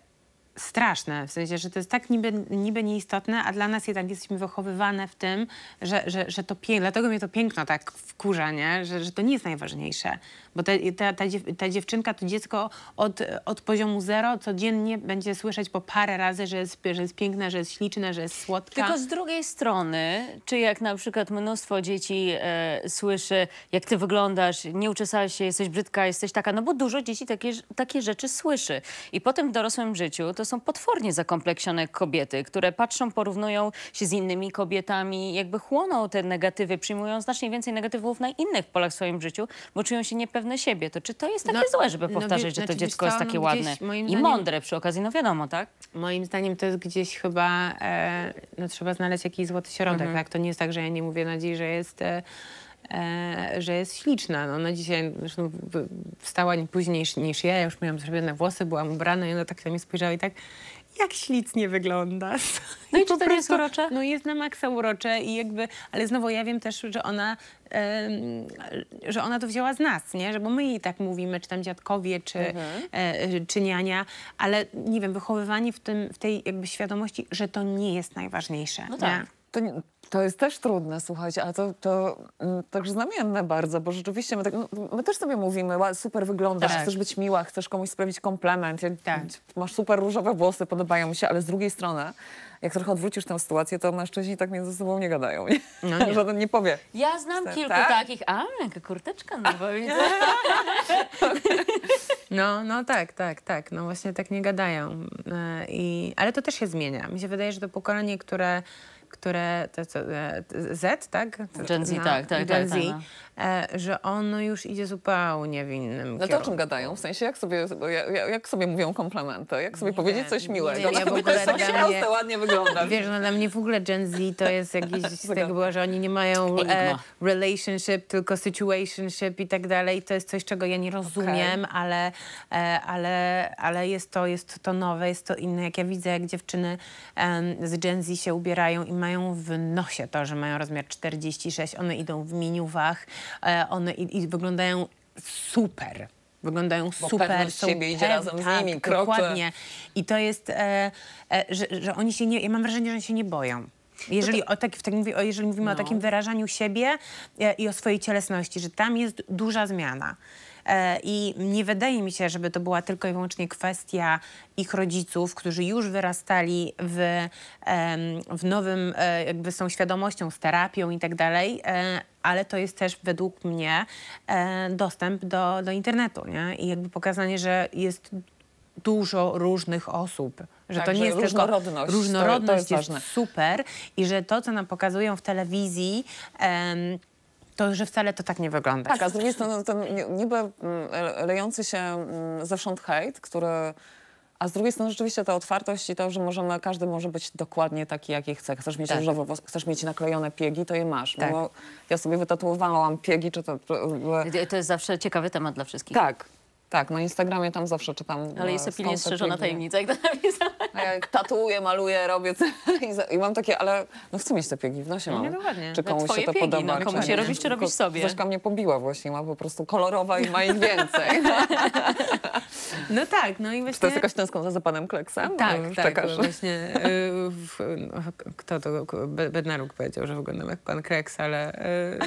B: straszne, w sensie, że to jest tak niby, niby nieistotne, a dla nas jednak jesteśmy wychowywane w tym, że, że, że to piękne, dlatego mnie to piękno tak wkurza, nie? Że, że to nie jest najważniejsze. Bo te, ta, ta, ta, dziewczynka, to dziecko od, od poziomu zero codziennie będzie słyszeć po parę razy, że jest, że jest piękna, że jest śliczna, że jest słodka. Tylko z drugiej strony, czy jak na przykład mnóstwo dzieci e,
A: słyszy, jak ty wyglądasz, nie uczesałeś się, jesteś brzydka, jesteś taka, no bo dużo dzieci takie, takie rzeczy słyszy. I potem w dorosłym życiu to są potwornie zakompleksione kobiety, które patrzą, porównują się z innymi kobietami, jakby chłoną te negatywy, przyjmują znacznie więcej negatywów na innych polach w swoim życiu, bo czują się niepewne pewne siebie. To czy to jest takie no, złe, żeby no, powtarzać, że to znaczy, dziecko jest takie no ładne i mądre
B: przy okazji? No wiadomo, tak? Moim zdaniem to jest gdzieś chyba, e, no trzeba znaleźć jakiś złoty środek, mhm. tak? To nie jest tak, że ja nie mówię na dziś, że jest... E, E, że jest śliczna. No ona no dzisiaj zresztą wstała później niż, niż ja, ja już miałam zrobione włosy, byłam ubrana i ona tak na mnie spojrzała i tak, jak ślicznie wyglądasz. No i, I czy to prostu, jest urocze? No jest na maksa urocze i jakby, ale znowu ja wiem też, że ona, że ona to wzięła z nas, nie? Że, bo my jej tak mówimy, czy tam dziadkowie, czy, mhm. e, czy niania, ale nie wiem, wychowywanie w, tym, w tej jakby świadomości, że to nie jest najważniejsze. No tak. Nie?
C: To, to jest też trudne, słuchajcie, a to, to m, mm, także znamienne bardzo, bo rzeczywiście my, tak, no, my też sobie mówimy, super wyglądasz, tak. chcesz być miła, chcesz komuś sprawić komplement, tak. masz super różowe włosy, podobają mi się, ale z drugiej strony jak trochę odwrócisz tę sytuację, to mężczyźni tak między sobą nie gadają. Nie? No nie. Żaden nie powie.
A: Ja znam kilku tak? takich, a jaka kurteczka nowa. Widzę.
B: no, no tak, tak, tak. No właśnie tak nie gadają. E, I, ale to też się zmienia. Mi się wydaje, że to pokolenie, które które te, te, te, Z, tak? Gen Z, no, tak, tak, Gen tak, Z, tak, tak, tak. E, że ono już idzie zupełnie w innym No to o czym gadają? W sensie, jak sobie, jak, jak sobie mówią komplementy? Jak sobie nie, powiedzieć coś miłego? Nie, ja w ogóle to się ładnie wygląda. Wiesz, no dla mnie w ogóle Gen Z to jest jakiś, z tego było, że oni nie mają e, relationship, tylko situationship i tak dalej. To jest coś, czego ja nie rozumiem, okay. ale, e, ale, ale jest to, jest to nowe, jest to inne. Jak ja widzę, jak dziewczyny z Gen Z się ubierają i mają w nosie to, że mają rozmiar 46, one idą w miniuwach, e, one i, i wyglądają super. Wyglądają Bo super, są siebie idzie razem z tak, nimi, kroczy. Dokładnie. I to jest, e, e, że, że oni się nie, ja mam wrażenie, że oni się nie boją. Jeżeli, no o tak, tak o, jeżeli mówimy no. o takim wyrażaniu siebie e, i o swojej cielesności, że tam jest duża zmiana. E, I nie wydaje mi się, żeby to była tylko i wyłącznie kwestia ich rodziców, którzy już wyrastali w, w nowym, e, jakby z tą świadomością, z terapią i tak dalej, e, ale to jest też według mnie dostęp do, do internetu nie? i jakby pokazanie, że jest dużo różnych osób. Że tak, to nie że jest różnorodność, tylko różnorodność to, to jest, jest super i że to, co nam pokazują w telewizji, em, to że wcale to tak nie wygląda. Tak,
C: a z drugiej strony no, ten niby mm, lejący się mm, zewsząd hejt, który... A z drugiej strony rzeczywiście ta otwartość i to, że możemy, każdy może być dokładnie taki, jaki chce. Chcesz mieć tak. różowe chcesz mieć naklejone piegi, to je masz. No tak. No, ja sobie wytatuowałam piegi, czy to... To jest zawsze ciekawy temat dla wszystkich. Tak, tak, na Instagramie tam zawsze czytam. Ale e, jest pilnie strzeżona tajemnica, jak to napisałam. A ja tatuję, maluję, robię i, mam takie, ale no chcę mieć te piegi w nosie mam. No, dokładnie. Czy komuś się to piegi, no, podoba, no, komuś się robisz, czy robisz sobie. Zośka mnie pobiła właśnie, ma po prostu kolorowa i ma ich więcej. no tak, no i właśnie... to jest jakaś tęsknota za panem Kleksem? Tak, tak, no właśnie.
B: Y, no, kto to, Bednaruk powiedział, że wyglądam jak pan Kleks, ale y,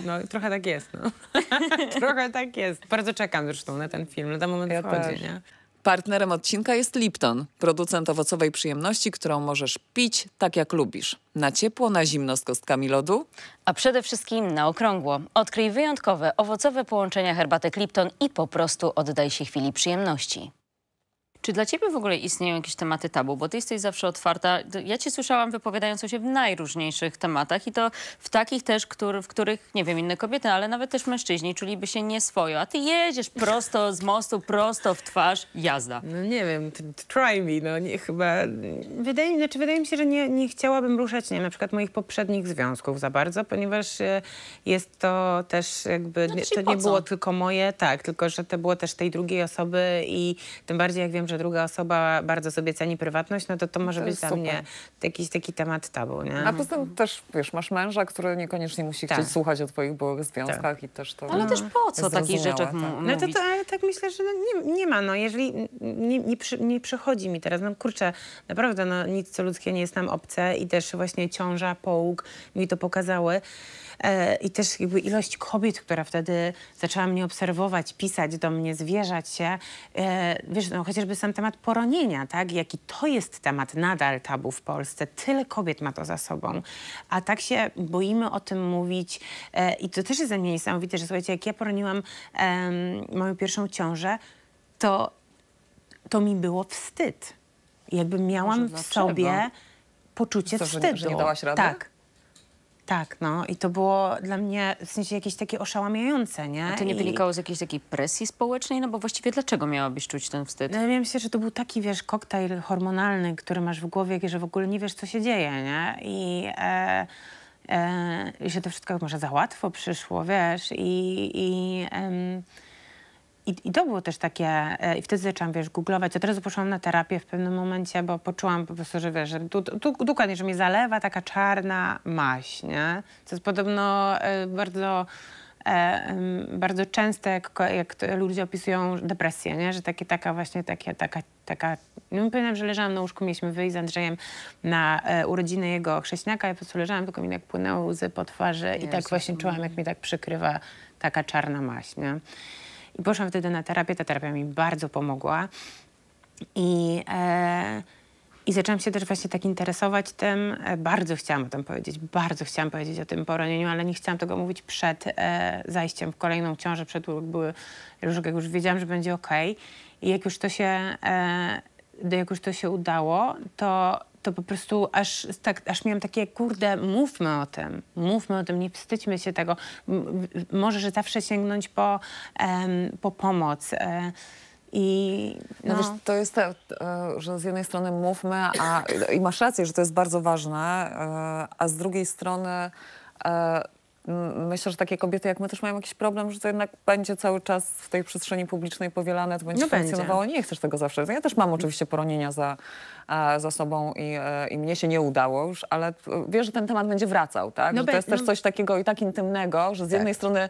B: no trochę tak jest, no. trochę tak jest. Bardzo czekam zresztą na ten film moment ja wchodzi, nie?
C: Partnerem odcinka jest Lipton, producent owocowej przyjemności, którą możesz pić tak jak lubisz. Na ciepło, na zimno z kostkami lodu. A przede wszystkim na okrągło. Odkryj
A: wyjątkowe owocowe połączenia herbatek Lipton i po prostu oddaj się chwili przyjemności. Czy dla ciebie w ogóle istnieją jakieś tematy tabu? Bo ty jesteś zawsze otwarta. Ja cię słyszałam wypowiadającą się w najróżniejszych tematach i to w takich też, który, w których, nie wiem, inne kobiety, ale nawet też mężczyźni czuliby się nieswojo. A ty jedziesz prosto z mostu, prosto w twarz, jazda.
B: No nie wiem, try me, no nie, chyba... Mm, wydaje, znaczy, wydaje mi się, że nie, nie chciałabym ruszać, nie na przykład moich poprzednich związków za bardzo, ponieważ e, jest to też jakby... No, to nie było tylko moje, tak, tylko że to było też tej drugiej osoby i tym bardziej jak wiem, że że druga osoba bardzo sobie ceni prywatność, no to to no może to być dla super. mnie jakiś taki temat tabu, nie? A poza
C: tym też, wiesz, masz męża, który niekoniecznie musi tak. chcieć słuchać
B: o twoich byłych
C: związkach tak. i też to... Ale no, też po co takich rzeczach tak. No to, to
B: ale tak myślę, że no nie, nie ma, no jeżeli nie, nie, przy, nie przychodzi mi teraz, no kurczę, naprawdę, no nic co ludzkie nie jest nam obce i też właśnie ciąża, połóg mi to pokazały. E, i też jakby ilość kobiet, która wtedy zaczęła mnie obserwować, pisać do mnie, zwierzać się. E, wiesz, no chociażby sam temat poronienia, tak? Jaki to jest temat nadal tabu w Polsce. Tyle kobiet ma to za sobą. A tak się boimy o tym mówić e, i to też jest dla mnie niesamowite, że słuchajcie, jak ja poroniłam moją pierwszą ciążę, to, to mi było wstyd. Jakby miałam w sobie poczucie to, wstydu. Że nie, że nie dałaś rady? Tak tak, no. I to było dla mnie w sensie jakieś takie oszałamiające, nie? A to nie I... wynikało z jakiejś takiej presji społecznej? No bo właściwie dlaczego miałabyś czuć ten wstyd? No, ja myślę, że to był taki, wiesz, koktajl hormonalny, który masz w głowie, że w ogóle nie wiesz, co się dzieje, nie? I... E... E, się to wszystko może za łatwo przyszło, wiesz, i, i em i, I to było też takie, e, i wtedy zaczęłam, wiesz, googlować. Od razu poszłam na terapię w pewnym momencie, bo poczułam po prostu, że wiesz, że tu, tu, dokładnie, że mnie zalewa taka czarna maś, nie? Co jest podobno e, bardzo e, bardzo często, jak, jak, ludzie opisują depresję, nie? że takie, taka właśnie, takie, taka, taka, no pamiętam, że leżałam na łóżku, mieliśmy wyjść z Andrzejem na urodziny jego chrześniaka, ja po prostu leżałam, tylko mi tak płynęły łzy po twarzy i tak właśnie czułam, jak mi tak przykrywa taka czarna maś, nie? I poszłam wtedy na terapię, ta terapia mi bardzo pomogła. I, e, I zaczęłam się też właśnie tak interesować tym. E, bardzo chciałam o tym powiedzieć, bardzo chciałam powiedzieć o tym poronieniu, ale nie chciałam tego mówić przed e, zajściem w kolejną ciążę, przed były już jak już wiedziałam, że będzie ok. I jak już to się, e, jak już to się udało, to to po prostu aż, tak, aż miałam takie, kurde, mówmy o tym, mówmy o tym, nie wstydźmy się tego. może możesz zawsze sięgnąć po, po pomoc. E, i, no. no wiesz, to jest, te, e, że z jednej strony mówmy,
C: a, i masz rację, że to jest bardzo
B: ważne, e,
C: a z drugiej strony myślę, że takie kobiety jak my też mają jakiś problem, że to jednak będzie cały czas w tej przestrzeni publicznej powielane, to będzie no funkcjonowało. Będzie. Nie chcesz tego zawsze. Ja też mam oczywiście poronienia za, za sobą i, e, i mnie się nie udało już, ale e, wiesz, że ten temat będzie wracał, tak? No to jest też no. coś takiego i tak intymnego, że z tak. jednej strony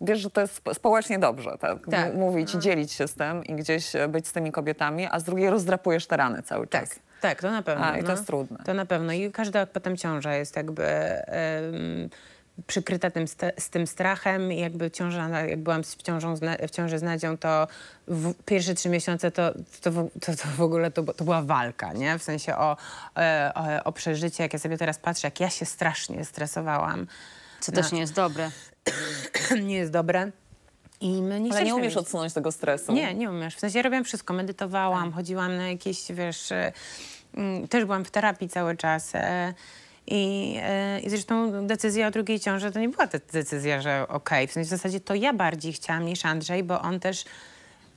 C: wiesz, że to jest społecznie dobrze, tak? tak. Mówić, no. dzielić się z tym i gdzieś e, być z tymi kobietami, a z drugiej rozdrapujesz te rany cały tak, czas. Tak.
B: Tak, to na pewno. A, i to no. jest trudne. To na pewno. I każda potem ciąża jest jakby... Yy przykryta tym, z tym strachem, jakby ciąża, jak byłam w ciążą, w ciąży z Nadzią, to w, pierwsze trzy miesiące to, to, to, to w ogóle to, to, była walka, nie? W sensie o, e, o, o, przeżycie, jak ja sobie teraz patrzę, jak ja się strasznie stresowałam. Co no. też nie jest dobre. nie jest dobre. I my nie Ale nie umiesz mieć... odsunąć
C: tego stresu. Nie,
B: nie umiesz. W sensie robiłam wszystko, medytowałam, tak. chodziłam na jakieś, wiesz... E, mm, też byłam w terapii cały czas. E, i, e, I zresztą decyzja o drugiej ciąży to nie była decyzja, że okej, okay. w, sensie w zasadzie to ja bardziej chciałam niż Andrzej, bo on też,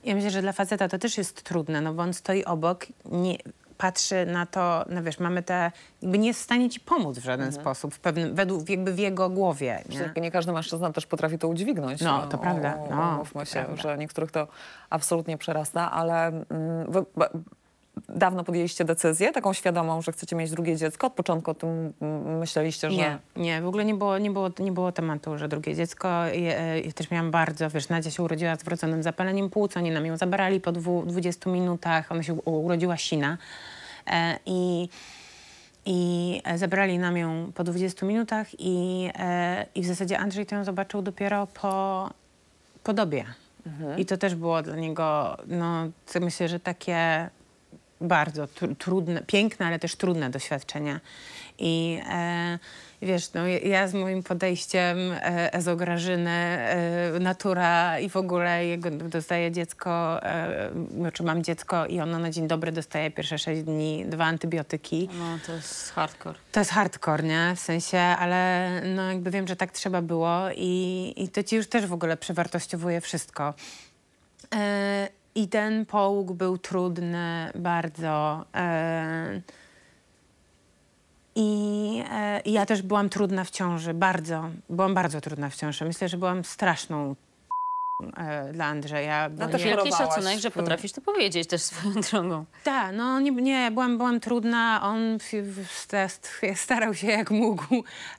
B: ja myślę, że dla faceta to też jest trudne, no bo on stoi obok, nie, patrzy na to, no wiesz, mamy te, jakby nie jest w stanie ci pomóc w żaden mhm. sposób, w pewnym, według, jakby w jego głowie. Nie? nie każdy mężczyzna też potrafi to
C: udźwignąć. No, to prawda. No, mówmy się, prawda. że niektórych to absolutnie przerasta, ale mm, dawno podjęliście decyzję, taką świadomą, że chcecie mieć drugie dziecko? Od początku o tym myśleliście, że... Nie,
B: nie, w ogóle nie było, nie było, nie było tematu, że drugie dziecko. Ja, e, też miałam bardzo, wiesz, Nadia się urodziła z wrodzonym zapaleniem płuc, oni nam ją zabrali po 20 minutach, ona się urodziła sina e, i... I zabrali nam ją po 20 minutach i, e, i w zasadzie Andrzej tę zobaczył dopiero po dobie. Mhm. I to też było dla niego, no, myślę, że takie bardzo trudne, piękne, ale też trudne doświadczenia. I e, wiesz, no, ja z moim podejściem e, ezograżyny, e, natura i w ogóle jak dostaję dziecko, e, znaczy mam dziecko i ono na dzień dobry dostaje pierwsze 6 dni dwa antybiotyki. No to jest hardcore. To jest hardcore, nie? W sensie, ale no jakby wiem, że tak trzeba było i, i to ci już też w ogóle przewartościowuje wszystko. E, i ten połóg był trudny bardzo. E, e, I ja też byłam trudna w ciąży, bardzo. Byłam bardzo trudna w ciąży. Myślę, że byłam straszną E, dla Andrzeja. No to nie... wielki szacunek, że potrafisz to powiedzieć też swoją drogą. Tak, no nie, nie byłam, byłam trudna, on starał się jak mógł,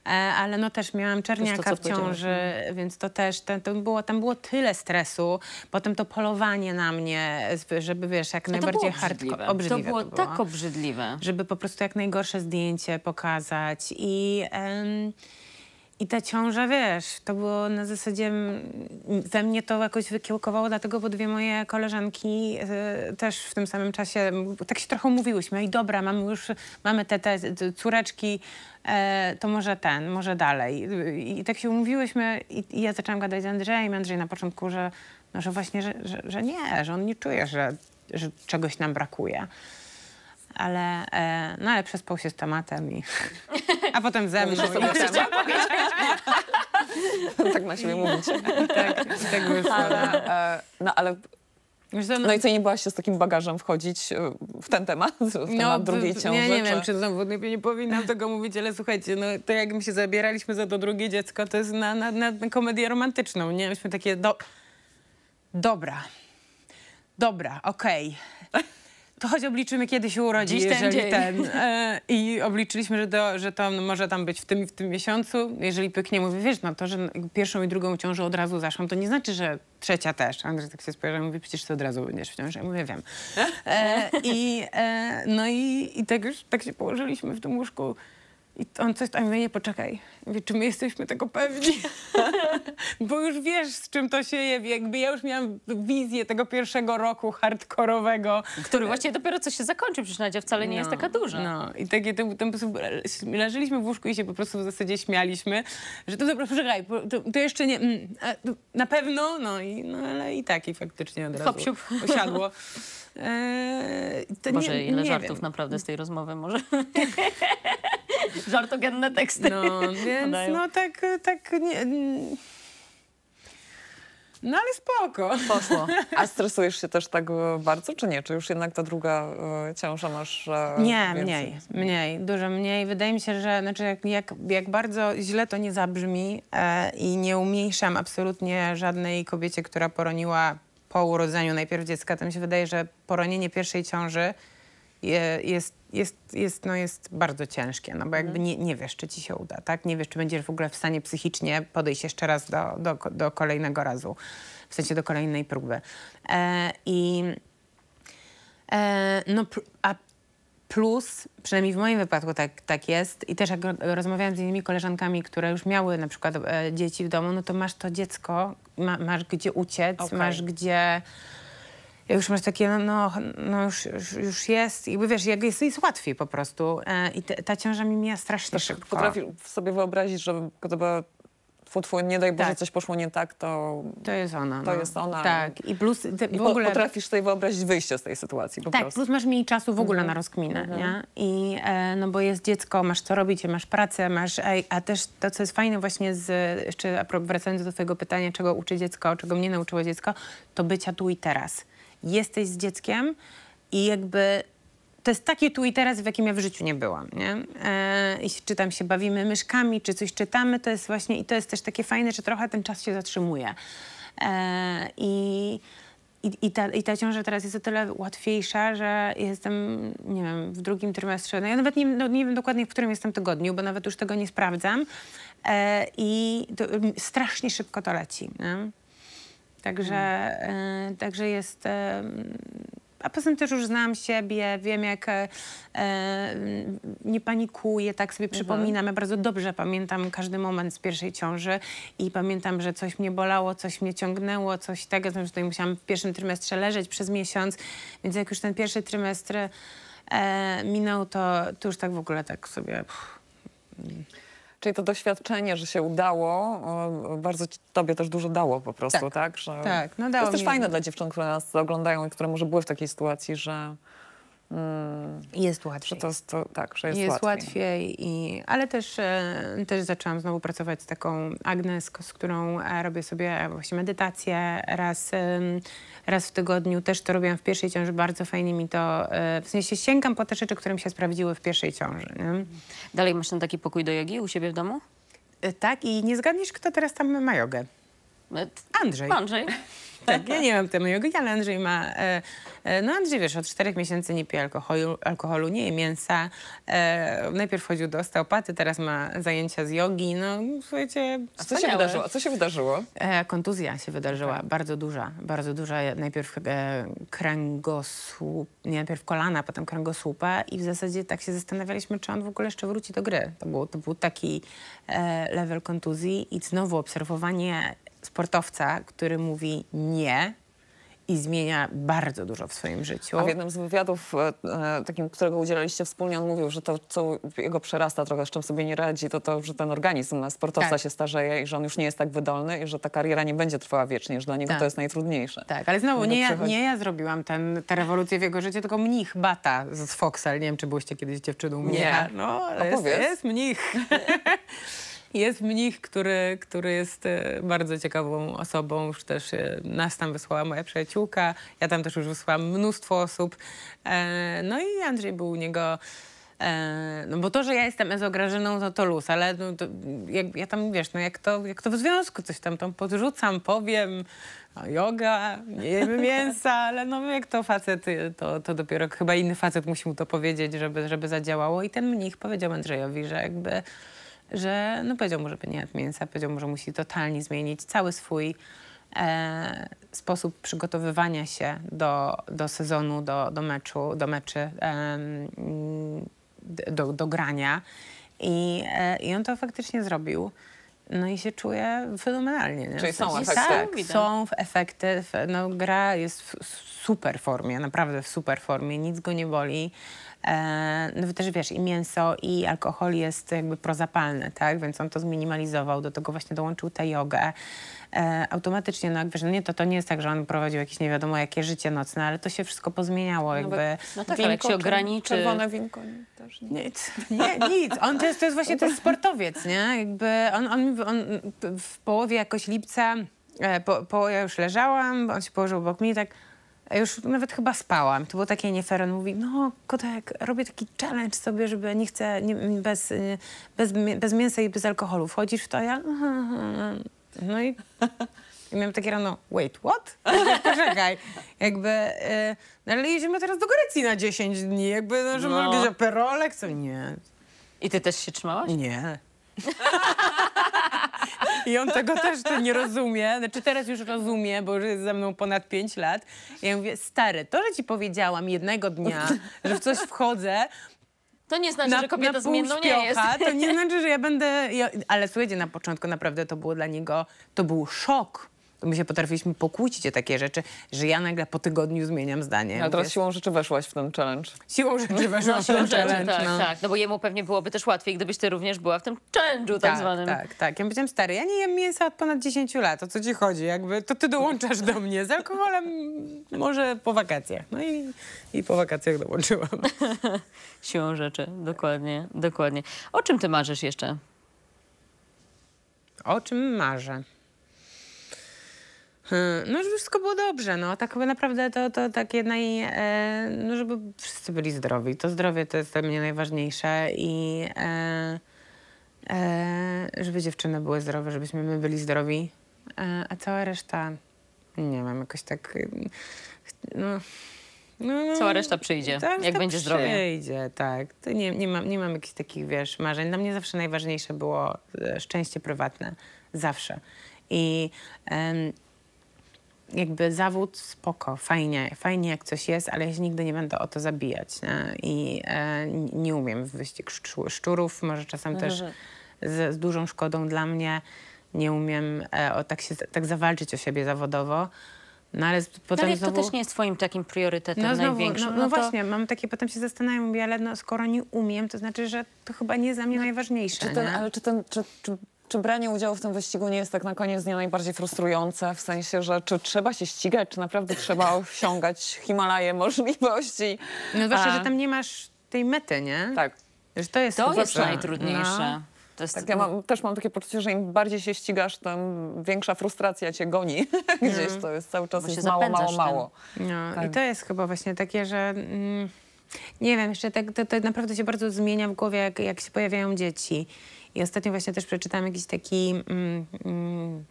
B: e, ale no też miałam czerniaka to, w ciąży, no. więc to też, to, to, było, tam było tyle stresu, potem to polowanie na mnie, żeby wiesz, jak no najbardziej hardcore, obrzydliwe. To było, to tak było tak obrzydliwe. Żeby po prostu jak najgorsze zdjęcie pokazać i... I ta ciąża, wiesz, to było na zasadzie, mm, we mnie to jakoś wykiełkowało, dlatego, bo dwie moje koleżanki y, też w tym samym czasie, tak się trochę umówiłyśmy, i dobra, mamy już, mamy te, te, córeczki, y, to może ten, może dalej. Y, I, i tak się umówiłyśmy i, i, ja zaczęłam gadać z Andrzejem, Andrzej na początku, że, no, że właśnie, że, że, że nie, że on nie czuje, że, że czegoś nam brakuje ale, e, no, ale przespał się z tematem i... A potem ze mną. tak na siebie mówić. tak, tak wyszło. Ale, tak. e, no ale... No-, no i co,
C: nie byłaś się z takim bagażem wchodzić e, w ten temat, w no, temat no, drugiej ciąży? Ja nie, nie wiem, czy
B: znowu nie, nie powinnam tego mówić, ale słuchajcie, no to jak my się zabieraliśmy za to drugie dziecko, to jest na, na, na komedię romantyczną, nie? Myśmy takie, do... dobra, dobra, okej. Okay to choć obliczymy, kiedy się urodzi, Dziś jeżeli ten. ten e, I obliczyliśmy, że to, że to może tam być w tym w tym miesiącu. Jeżeli pyknie, mówię, wiesz, no to, że pierwszą i drugą ciążę od razu zaszłam, to nie znaczy, że trzecia też. Andrzej tak się spojrzał mówi, przecież ty od razu będziesz w ciąży. Ja mówię, wiem. E, I, e, no i, i tak już tak się położyliśmy w tym łóżku. I on coś tam mówi, nie, poczekaj. Mówi, czy my jesteśmy tego pewni? Bo już wiesz, z czym to się je. Jakby ja już miałam wizję tego pierwszego roku hardkorowego. Który właściwie dopiero co się zakończył, przecież Nadzia wcale nie no, jest taka duża. No, i takie to, tam po prostu leżeliśmy w łóżku i się po prostu w zasadzie śmialiśmy, że to dobra, poczekaj, to, to jeszcze nie, mm, na pewno, no, i, no ale i tak, i faktycznie od razu Hopsiup. osiadło. Eee, może nie, ile nie żartów wiem. naprawdę z tej rozmowy może. Żartogenne teksty. No, więc podają. no tak, tak nie, no ale spoko. Poszło.
C: A stresujesz się też tak bardzo, czy nie? Czy już jednak ta druga y, ciąża masz y, Nie, więcej? mniej.
B: Mniej, dużo mniej. Wydaje mi się, że znaczy jak, jak, jak bardzo źle to nie zabrzmi y, i nie umniejszam absolutnie żadnej kobiecie, która poroniła po urodzeniu najpierw dziecka, to mi się wydaje, że poronienie pierwszej ciąży jest, jest, jest, no jest bardzo ciężkie, no bo jakby mhm. nie, nie wiesz, czy ci się uda, tak? Nie wiesz, czy będziesz w ogóle w stanie psychicznie podejść jeszcze raz do, do, do kolejnego razu, w sensie do kolejnej próby. E, I e, no, a plus, przynajmniej w moim wypadku tak, tak jest i też jak rozmawiałam z innymi koleżankami, które już miały na przykład e, dzieci w domu, no to masz to dziecko, ma, masz gdzie uciec, okay. masz gdzie ja już masz takie, no, no, no już, już, już jest, jakby wiesz, jak jest, jest łatwiej po prostu. E, I te, ta ciąża mi mija strasznie Też szybko. Potrafisz
C: sobie wyobrazić, że gdyby tfu, nie daj Boże, tak. coś poszło nie tak, to... To jest ona. To no. jest ona. Tak. I plus... I w po, ogóle... potrafisz sobie wyobrazić wyjście z tej sytuacji po tak, prostu. plus
B: masz mniej czasu w ogóle mhm. na rozkminę, mhm. nie? I e, no bo jest dziecko, masz co robić, masz pracę, masz... A, a, też to, co jest fajne właśnie z... Jeszcze wracając do twojego pytania, czego uczy dziecko, czego mnie nauczyło dziecko, to bycia tu i teraz jesteś z dzieckiem i jakby to jest takie tu i teraz, w jakim ja w życiu nie byłam, nie? E, czy tam się bawimy myszkami, czy coś czytamy, to jest właśnie, i to jest też takie fajne, że trochę ten czas się zatrzymuje. E, i, i, i, ta, I ta ciąża teraz jest o tyle łatwiejsza, że jestem, nie wiem, w drugim trymestrze. No ja nawet nie, no, nie wiem dokładnie, w którym jestem tygodniu, bo nawet już tego nie sprawdzam. E, I to, mm, strasznie szybko to leci. Nie? Także, mm. y, także jest... Y, a poza tym też już znam siebie, wiem jak y, nie panikuję, tak sobie mhm. przypominam. Ja bardzo dobrze pamiętam każdy moment z pierwszej ciąży i pamiętam, że coś mnie bolało, coś mnie ciągnęło, coś tego. że tutaj musiałam w pierwszym trymestrze leżeć przez miesiąc, więc jak już ten pierwszy trymestr e, minął, to, to już tak w ogóle tak sobie... Pff. Mm. Czyli to doświadczenie, że się udało, bardzo tobie też dużo dało po prostu, tak? Tak, że tak no dało To jest też fajne dla
C: dziewczyn, które nas oglądają i które może były w takiej sytuacji, że Yy, jest łatwiej. To, to, tak, że jest, jest łatwiej.
B: łatwiej i, ale też, e, też zaczęłam znowu pracować z taką Agnes, z którą e, robię sobie właśnie medytację raz, raz w tygodniu. Też to robiłam w pierwszej ciąży, bardzo fajnie mi to, e, w sensie sięgam po te rzeczy, które mi się sprawdziły w pierwszej ciąży. Nie? Dalej masz ten taki pokój do jogi u siebie w domu? tak i nie zgadniesz, kto teraz tam ma jogę. Andrzej. Andrzej. Tak, ja nie mam temu jogi, ale Andrzej ma... E, e, no Andrzej, wiesz, od czterech miesięcy nie pije alkoholu, alkoholu nie je mięsa. E, najpierw chodził do osteopaty, teraz ma zajęcia z jogi. No, słuchajcie, A co się wydarzyło? A co się wydarzyło? kontuzja się wydarzyła, tak. bardzo duża, bardzo duża. Najpierw e, kręgosłup, nie, najpierw kolana, potem kręgosłupa i w zasadzie tak się zastanawialiśmy, czy on w ogóle jeszcze wróci do gry. To był, to był taki level kontuzji i znowu obserwowanie sportowca, który mówi nie, i zmienia bardzo dużo w swoim życiu. A w jednym
C: z wywiadów, e, e, takim, którego udzielaliście wspólnie, on mówił, że to, co jego przerasta trochę, z czym sobie nie radzi, to to, że ten organizm sportowca tak. się starzeje i że on już nie jest tak wydolny i że ta kariera nie będzie trwała wiecznie, że dla niego tak. to jest najtrudniejsze. Tak, ale znowu, nie ja, nie
B: ja zrobiłam tę rewolucję w jego życiu, tylko mnich Bata z Foxel. Nie wiem, czy byłyście kiedyś dziewczyną Nie. No, ale jest, jest mnich. Jest mnich, który, który jest e, bardzo ciekawą osobą. Już też e, nas tam wysłała moja przyjaciółka. Ja tam też już wysłałam mnóstwo osób. E, no i Andrzej był u niego... No bo to, że ja jestem ezograżyną, to no to luz, ale no, to, jak, ja tam, wiesz, no jak to, jak to w związku coś tam, tam podrzucam, powiem, no, yoga, nie jemy mięsa, ale no jak to facet, y, to, to dopiero chyba inny facet musi mu to powiedzieć, żeby, żeby zadziałało. I ten mnich powiedział Andrzejowi, że jakby że no powiedział mu, żeby nie jadł mięsa, powiedział mu, że musi totalnie zmienić cały swój e, sposób przygotowywania się do, do sezonu, do, do meczu, do meczy, e, do, do grania. I, e, I on to faktycznie zrobił. No i się czuje fenomenalnie. Nie? Czyli są I efekty. Tak, tak są efekty. No, gra jest w super formie, naprawdę w super formie. Nic go nie boli. E, no też wiesz, i mięso, i alkohol jest jakby prozapalny, tak? Więc on to zminimalizował, do tego właśnie dołączył tę jogę. E, automatycznie, no jak wiesz, no nie, to, to nie jest tak, że on prowadził jakieś nie wiadomo jakie życie nocne, ale to się wszystko pozmieniało, no jakby. No tak, winko, ale jak się ograniczy... Czerwone winko też nie. Nic. Nie, nic. On to jest, to jest właśnie, ten sportowiec, nie? Jakby on, on, on w połowie jakoś lipca, e, po, po, ja już leżałam, on się położył obok mnie tak już nawet chyba spałam. To było takie nie On mówi, no kotek, robię taki challenge sobie, żeby nie chcę nie, bez, y, bez, bez mięsa i bez alkoholu. Wchodzisz w to, ja... No i, i miałem takie rano, wait, what? Poczekaj. Jakby, yy, no ale jedziemy teraz do Grecji na 10 dni. Jakby, no, że no. może gdzieś perolek, co nie. I ty też się trzymałaś? Nie. I on tego też to nie rozumie. Znaczy teraz już rozumie, bo już jest ze mną ponad 5 lat. I ja mówię, stary, to, że ci powiedziałam jednego dnia, że w coś wchodzę, to nie znaczy, na, że kobieta zmienną nie jest. To nie znaczy, że ja będę... ale słuchajcie, na początku naprawdę to było dla niego... To był szok to my się potrafiliśmy pokłócić o takie rzeczy, że ja nagle po tygodniu zmieniam zdanie. A no, teraz siłą rzeczy weszłaś w ten challenge. Siłą rzeczy
C: weszłaś no, w ten challenge, tak, no. tak. No
B: bo jemu pewnie byłoby też łatwiej, gdybyś ty również była w tym challenge'u tak, tak zwanym. Tak, tak. Ja byłem stary, ja nie jem mięsa od ponad 10 lat, o co ci chodzi? Jakby to ty dołączasz do mnie. Z alkoholem może po wakacjach. No i, i po wakacjach dołączyłam.
A: siłą rzeczy, dokładnie, dokładnie. O czym ty marzysz
B: jeszcze? O czym marzę? Hmm, no, żeby wszystko było dobrze, no. Tak naprawdę to, to takie naj... E, no, żeby wszyscy byli zdrowi. To zdrowie to jest dla mnie najważniejsze i e, e, żeby dziewczyny były zdrowe, żebyśmy my byli zdrowi, e, a cała reszta, nie wiem, jakoś tak, no, no... No, Cała reszta przyjdzie, ta, jak będzie zdrowie. Przyjdzie, tak. To nie, nie, mam, nie mam jakichś takich, wiesz, marzeń. Dla mnie zawsze najważniejsze było e, szczęście prywatne. Zawsze. I jakby zawód spoko, fajnie, fajnie jak coś jest, ale ja się nigdy nie będę o to zabijać. Nie? I e, nie umiem wyścig szczurów, może czasem mhm. też z, z, dużą szkodą dla mnie. Nie umiem e, o, tak, się, tak zawalczyć o siebie zawodowo. No ale, potem no, ale znowu... to też nie jest twoim takim priorytetem no, znowu, największym. No, no, no to... właśnie, mam takie, potem się zastanawiam, mówię, ale no, skoro nie umiem, to znaczy, że to chyba nie jest dla mnie no, najważniejsze. Czy ten, ale czy, ten, czy, czy
C: czy branie udziału w tym wyścigu nie jest tak na koniec dnia najbardziej frustrujące? W sensie, że czy trzeba się ścigać, czy naprawdę trzeba osiągać Himalaje możliwości? No zwłaszcza, że tam nie masz tej mety, nie? Tak. Że to jest, to jest najtrudniejsze. No. Jest... Tak, ja mam, też mam takie poczucie, że im bardziej się ścigasz, tym większa frustracja cię goni.
B: Gdzieś mm. to jest cały czas mało, mało, mało, mało. No, tak. I to jest chyba właśnie takie, że... Mm, nie wiem, jeszcze tak, to, to naprawdę się bardzo zmienia w głowie, jak, jak się pojawiają dzieci. I ostatnio właśnie też przeczytałam jakiś taki... Mm, mm,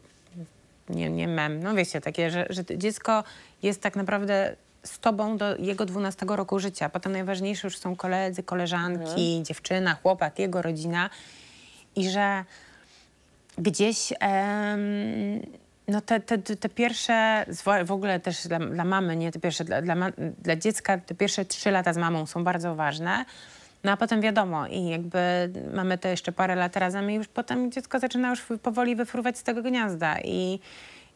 B: nie, nie mem, no wiecie, takie, że, że dziecko jest tak naprawdę z tobą do jego 12 roku życia. Potem najważniejsze już są koledzy, koleżanki, mhm. dziewczyna, chłopak, jego rodzina. I że gdzieś... Em, no te, te, te pierwsze, w ogóle też dla, dla mamy, nie te pierwsze, dla, dla, dla, dziecka te pierwsze trzy lata z mamą są bardzo ważne. No a potem wiadomo i jakby mamy to jeszcze parę lat razem i już potem dziecko zaczyna już powoli wyfruwać z tego gniazda i,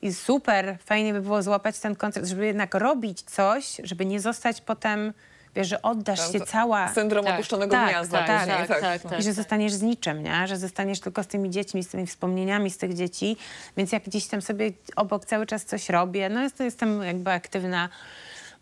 B: i super, fajnie by było złapać ten koncept, żeby jednak robić coś, żeby nie zostać potem wiesz, że oddasz to, się cała... Syndrom tak, opuszczonego tak, gniazda. Tak, później, tak tak tak, tak, tak, tak, I że zostaniesz z niczym, nie? Że zostaniesz tylko z tymi dziećmi, z tymi wspomnieniami z tych dzieci. Więc jak gdzieś tam sobie obok cały czas coś robię, no jest, jestem jakby aktywna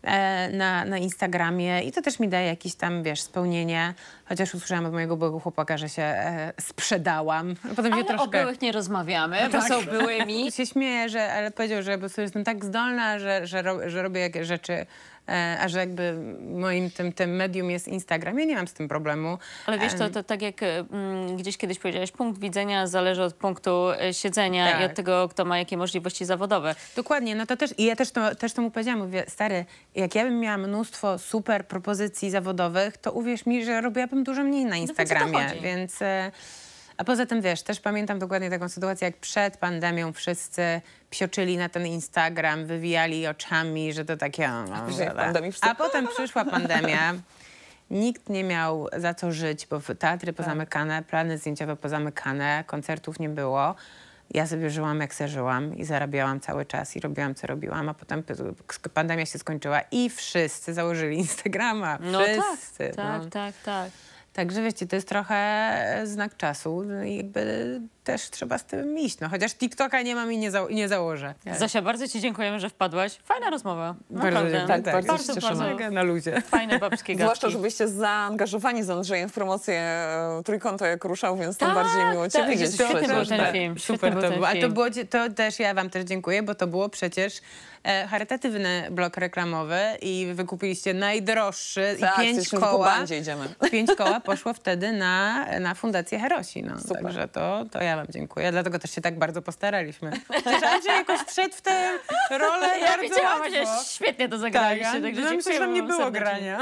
B: e, na, na Instagramie i to też mi daje jakieś tam, wiesz, spełnienie. Chociaż usłyszałam od mojego byłego chłopaka, że się e, sprzedałam. Potem ale się troszkę... o byłych nie rozmawiamy, no tak. bo są byłymi. się śmieję, że, ale powiedział, że jestem tak zdolna, że, że, ro, że robię jakieś rzeczy E, a że jakby moim tym, tym medium jest Instagram. Ja nie mam z tym problemu. Ale wiesz, to, to tak jak mm, gdzieś kiedyś powiedziałeś, punkt widzenia zależy od punktu e, siedzenia tak. i od tak. tego, kto ma jakie możliwości zawodowe. Dokładnie, no to też, i ja też to, też to mu powiedziałam, mówię, stary, jak ja bym miała mnóstwo super propozycji zawodowych, to uwierz mi, że robiłabym dużo mniej na no Instagramie, no, więc... Y a poza tym, wiesz, też pamiętam dokładnie taką sytuację, jak przed pandemią wszyscy psioczyli na ten Instagram, wywijali oczami, że to takie... No, że A potem przyszła pandemia. Nikt nie miał za co żyć, bo teatry tak. pozamykane, plany zdjęciowe pozamykane, koncertów nie było. Ja sobie żyłam, jak se żyłam i zarabiałam cały czas i robiłam, co robiłam, a potem pandemia się skończyła i wszyscy założyli Instagrama. No wszyscy. No tak, tak, no. tak, tak. tak. Także wiecie, to jest trochę e, znak czasu. No jakby też trzeba z tym iść. No, chociaż TikToka nie mam i nie, nie założę. Ale... Tak. Zosia, bardzo ci dziękujemy, że wpadłaś. Fajna rozmowa. Bardzo, tak, tak, bardzo, bardzo, cieszymy. bardzo na ludzie. Fajne
C: babskie gadki. Zwłaszcza, że byście zaangażowani z Andrzejem w promocję e, Trójkąta, jak ruszał, więc tym tak, bardziej miło tak. cię widzieć. Świetny był ten film. Super to było. A to,
B: to też, ja wam też dziękuję, bo to było przecież E, charytatywny blok reklamowy i wykupiliście najdroższy i tak, pięć koła, pięć koła poszło wtedy na, na Fundację Herosi. No. Także to, to ja wam dziękuję. Dlatego też się tak bardzo postaraliśmy. Przecież jakoś wszedł w tę rolę ja bardzo łatwo. świetnie to tak, zagraliście. Tak, także myślę, że nie było serdecznie. grania.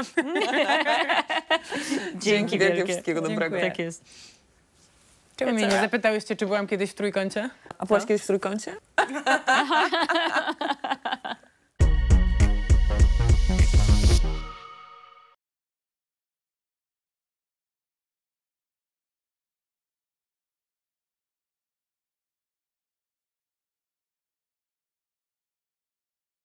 B: Dzięki, Dzięki wielkie, wszystkiego dobrego. Tak jest. Czemu mnie nie zapytałyście, czy byłam kiedyś w trójkącie? A byłaś kiedyś w trójkącie?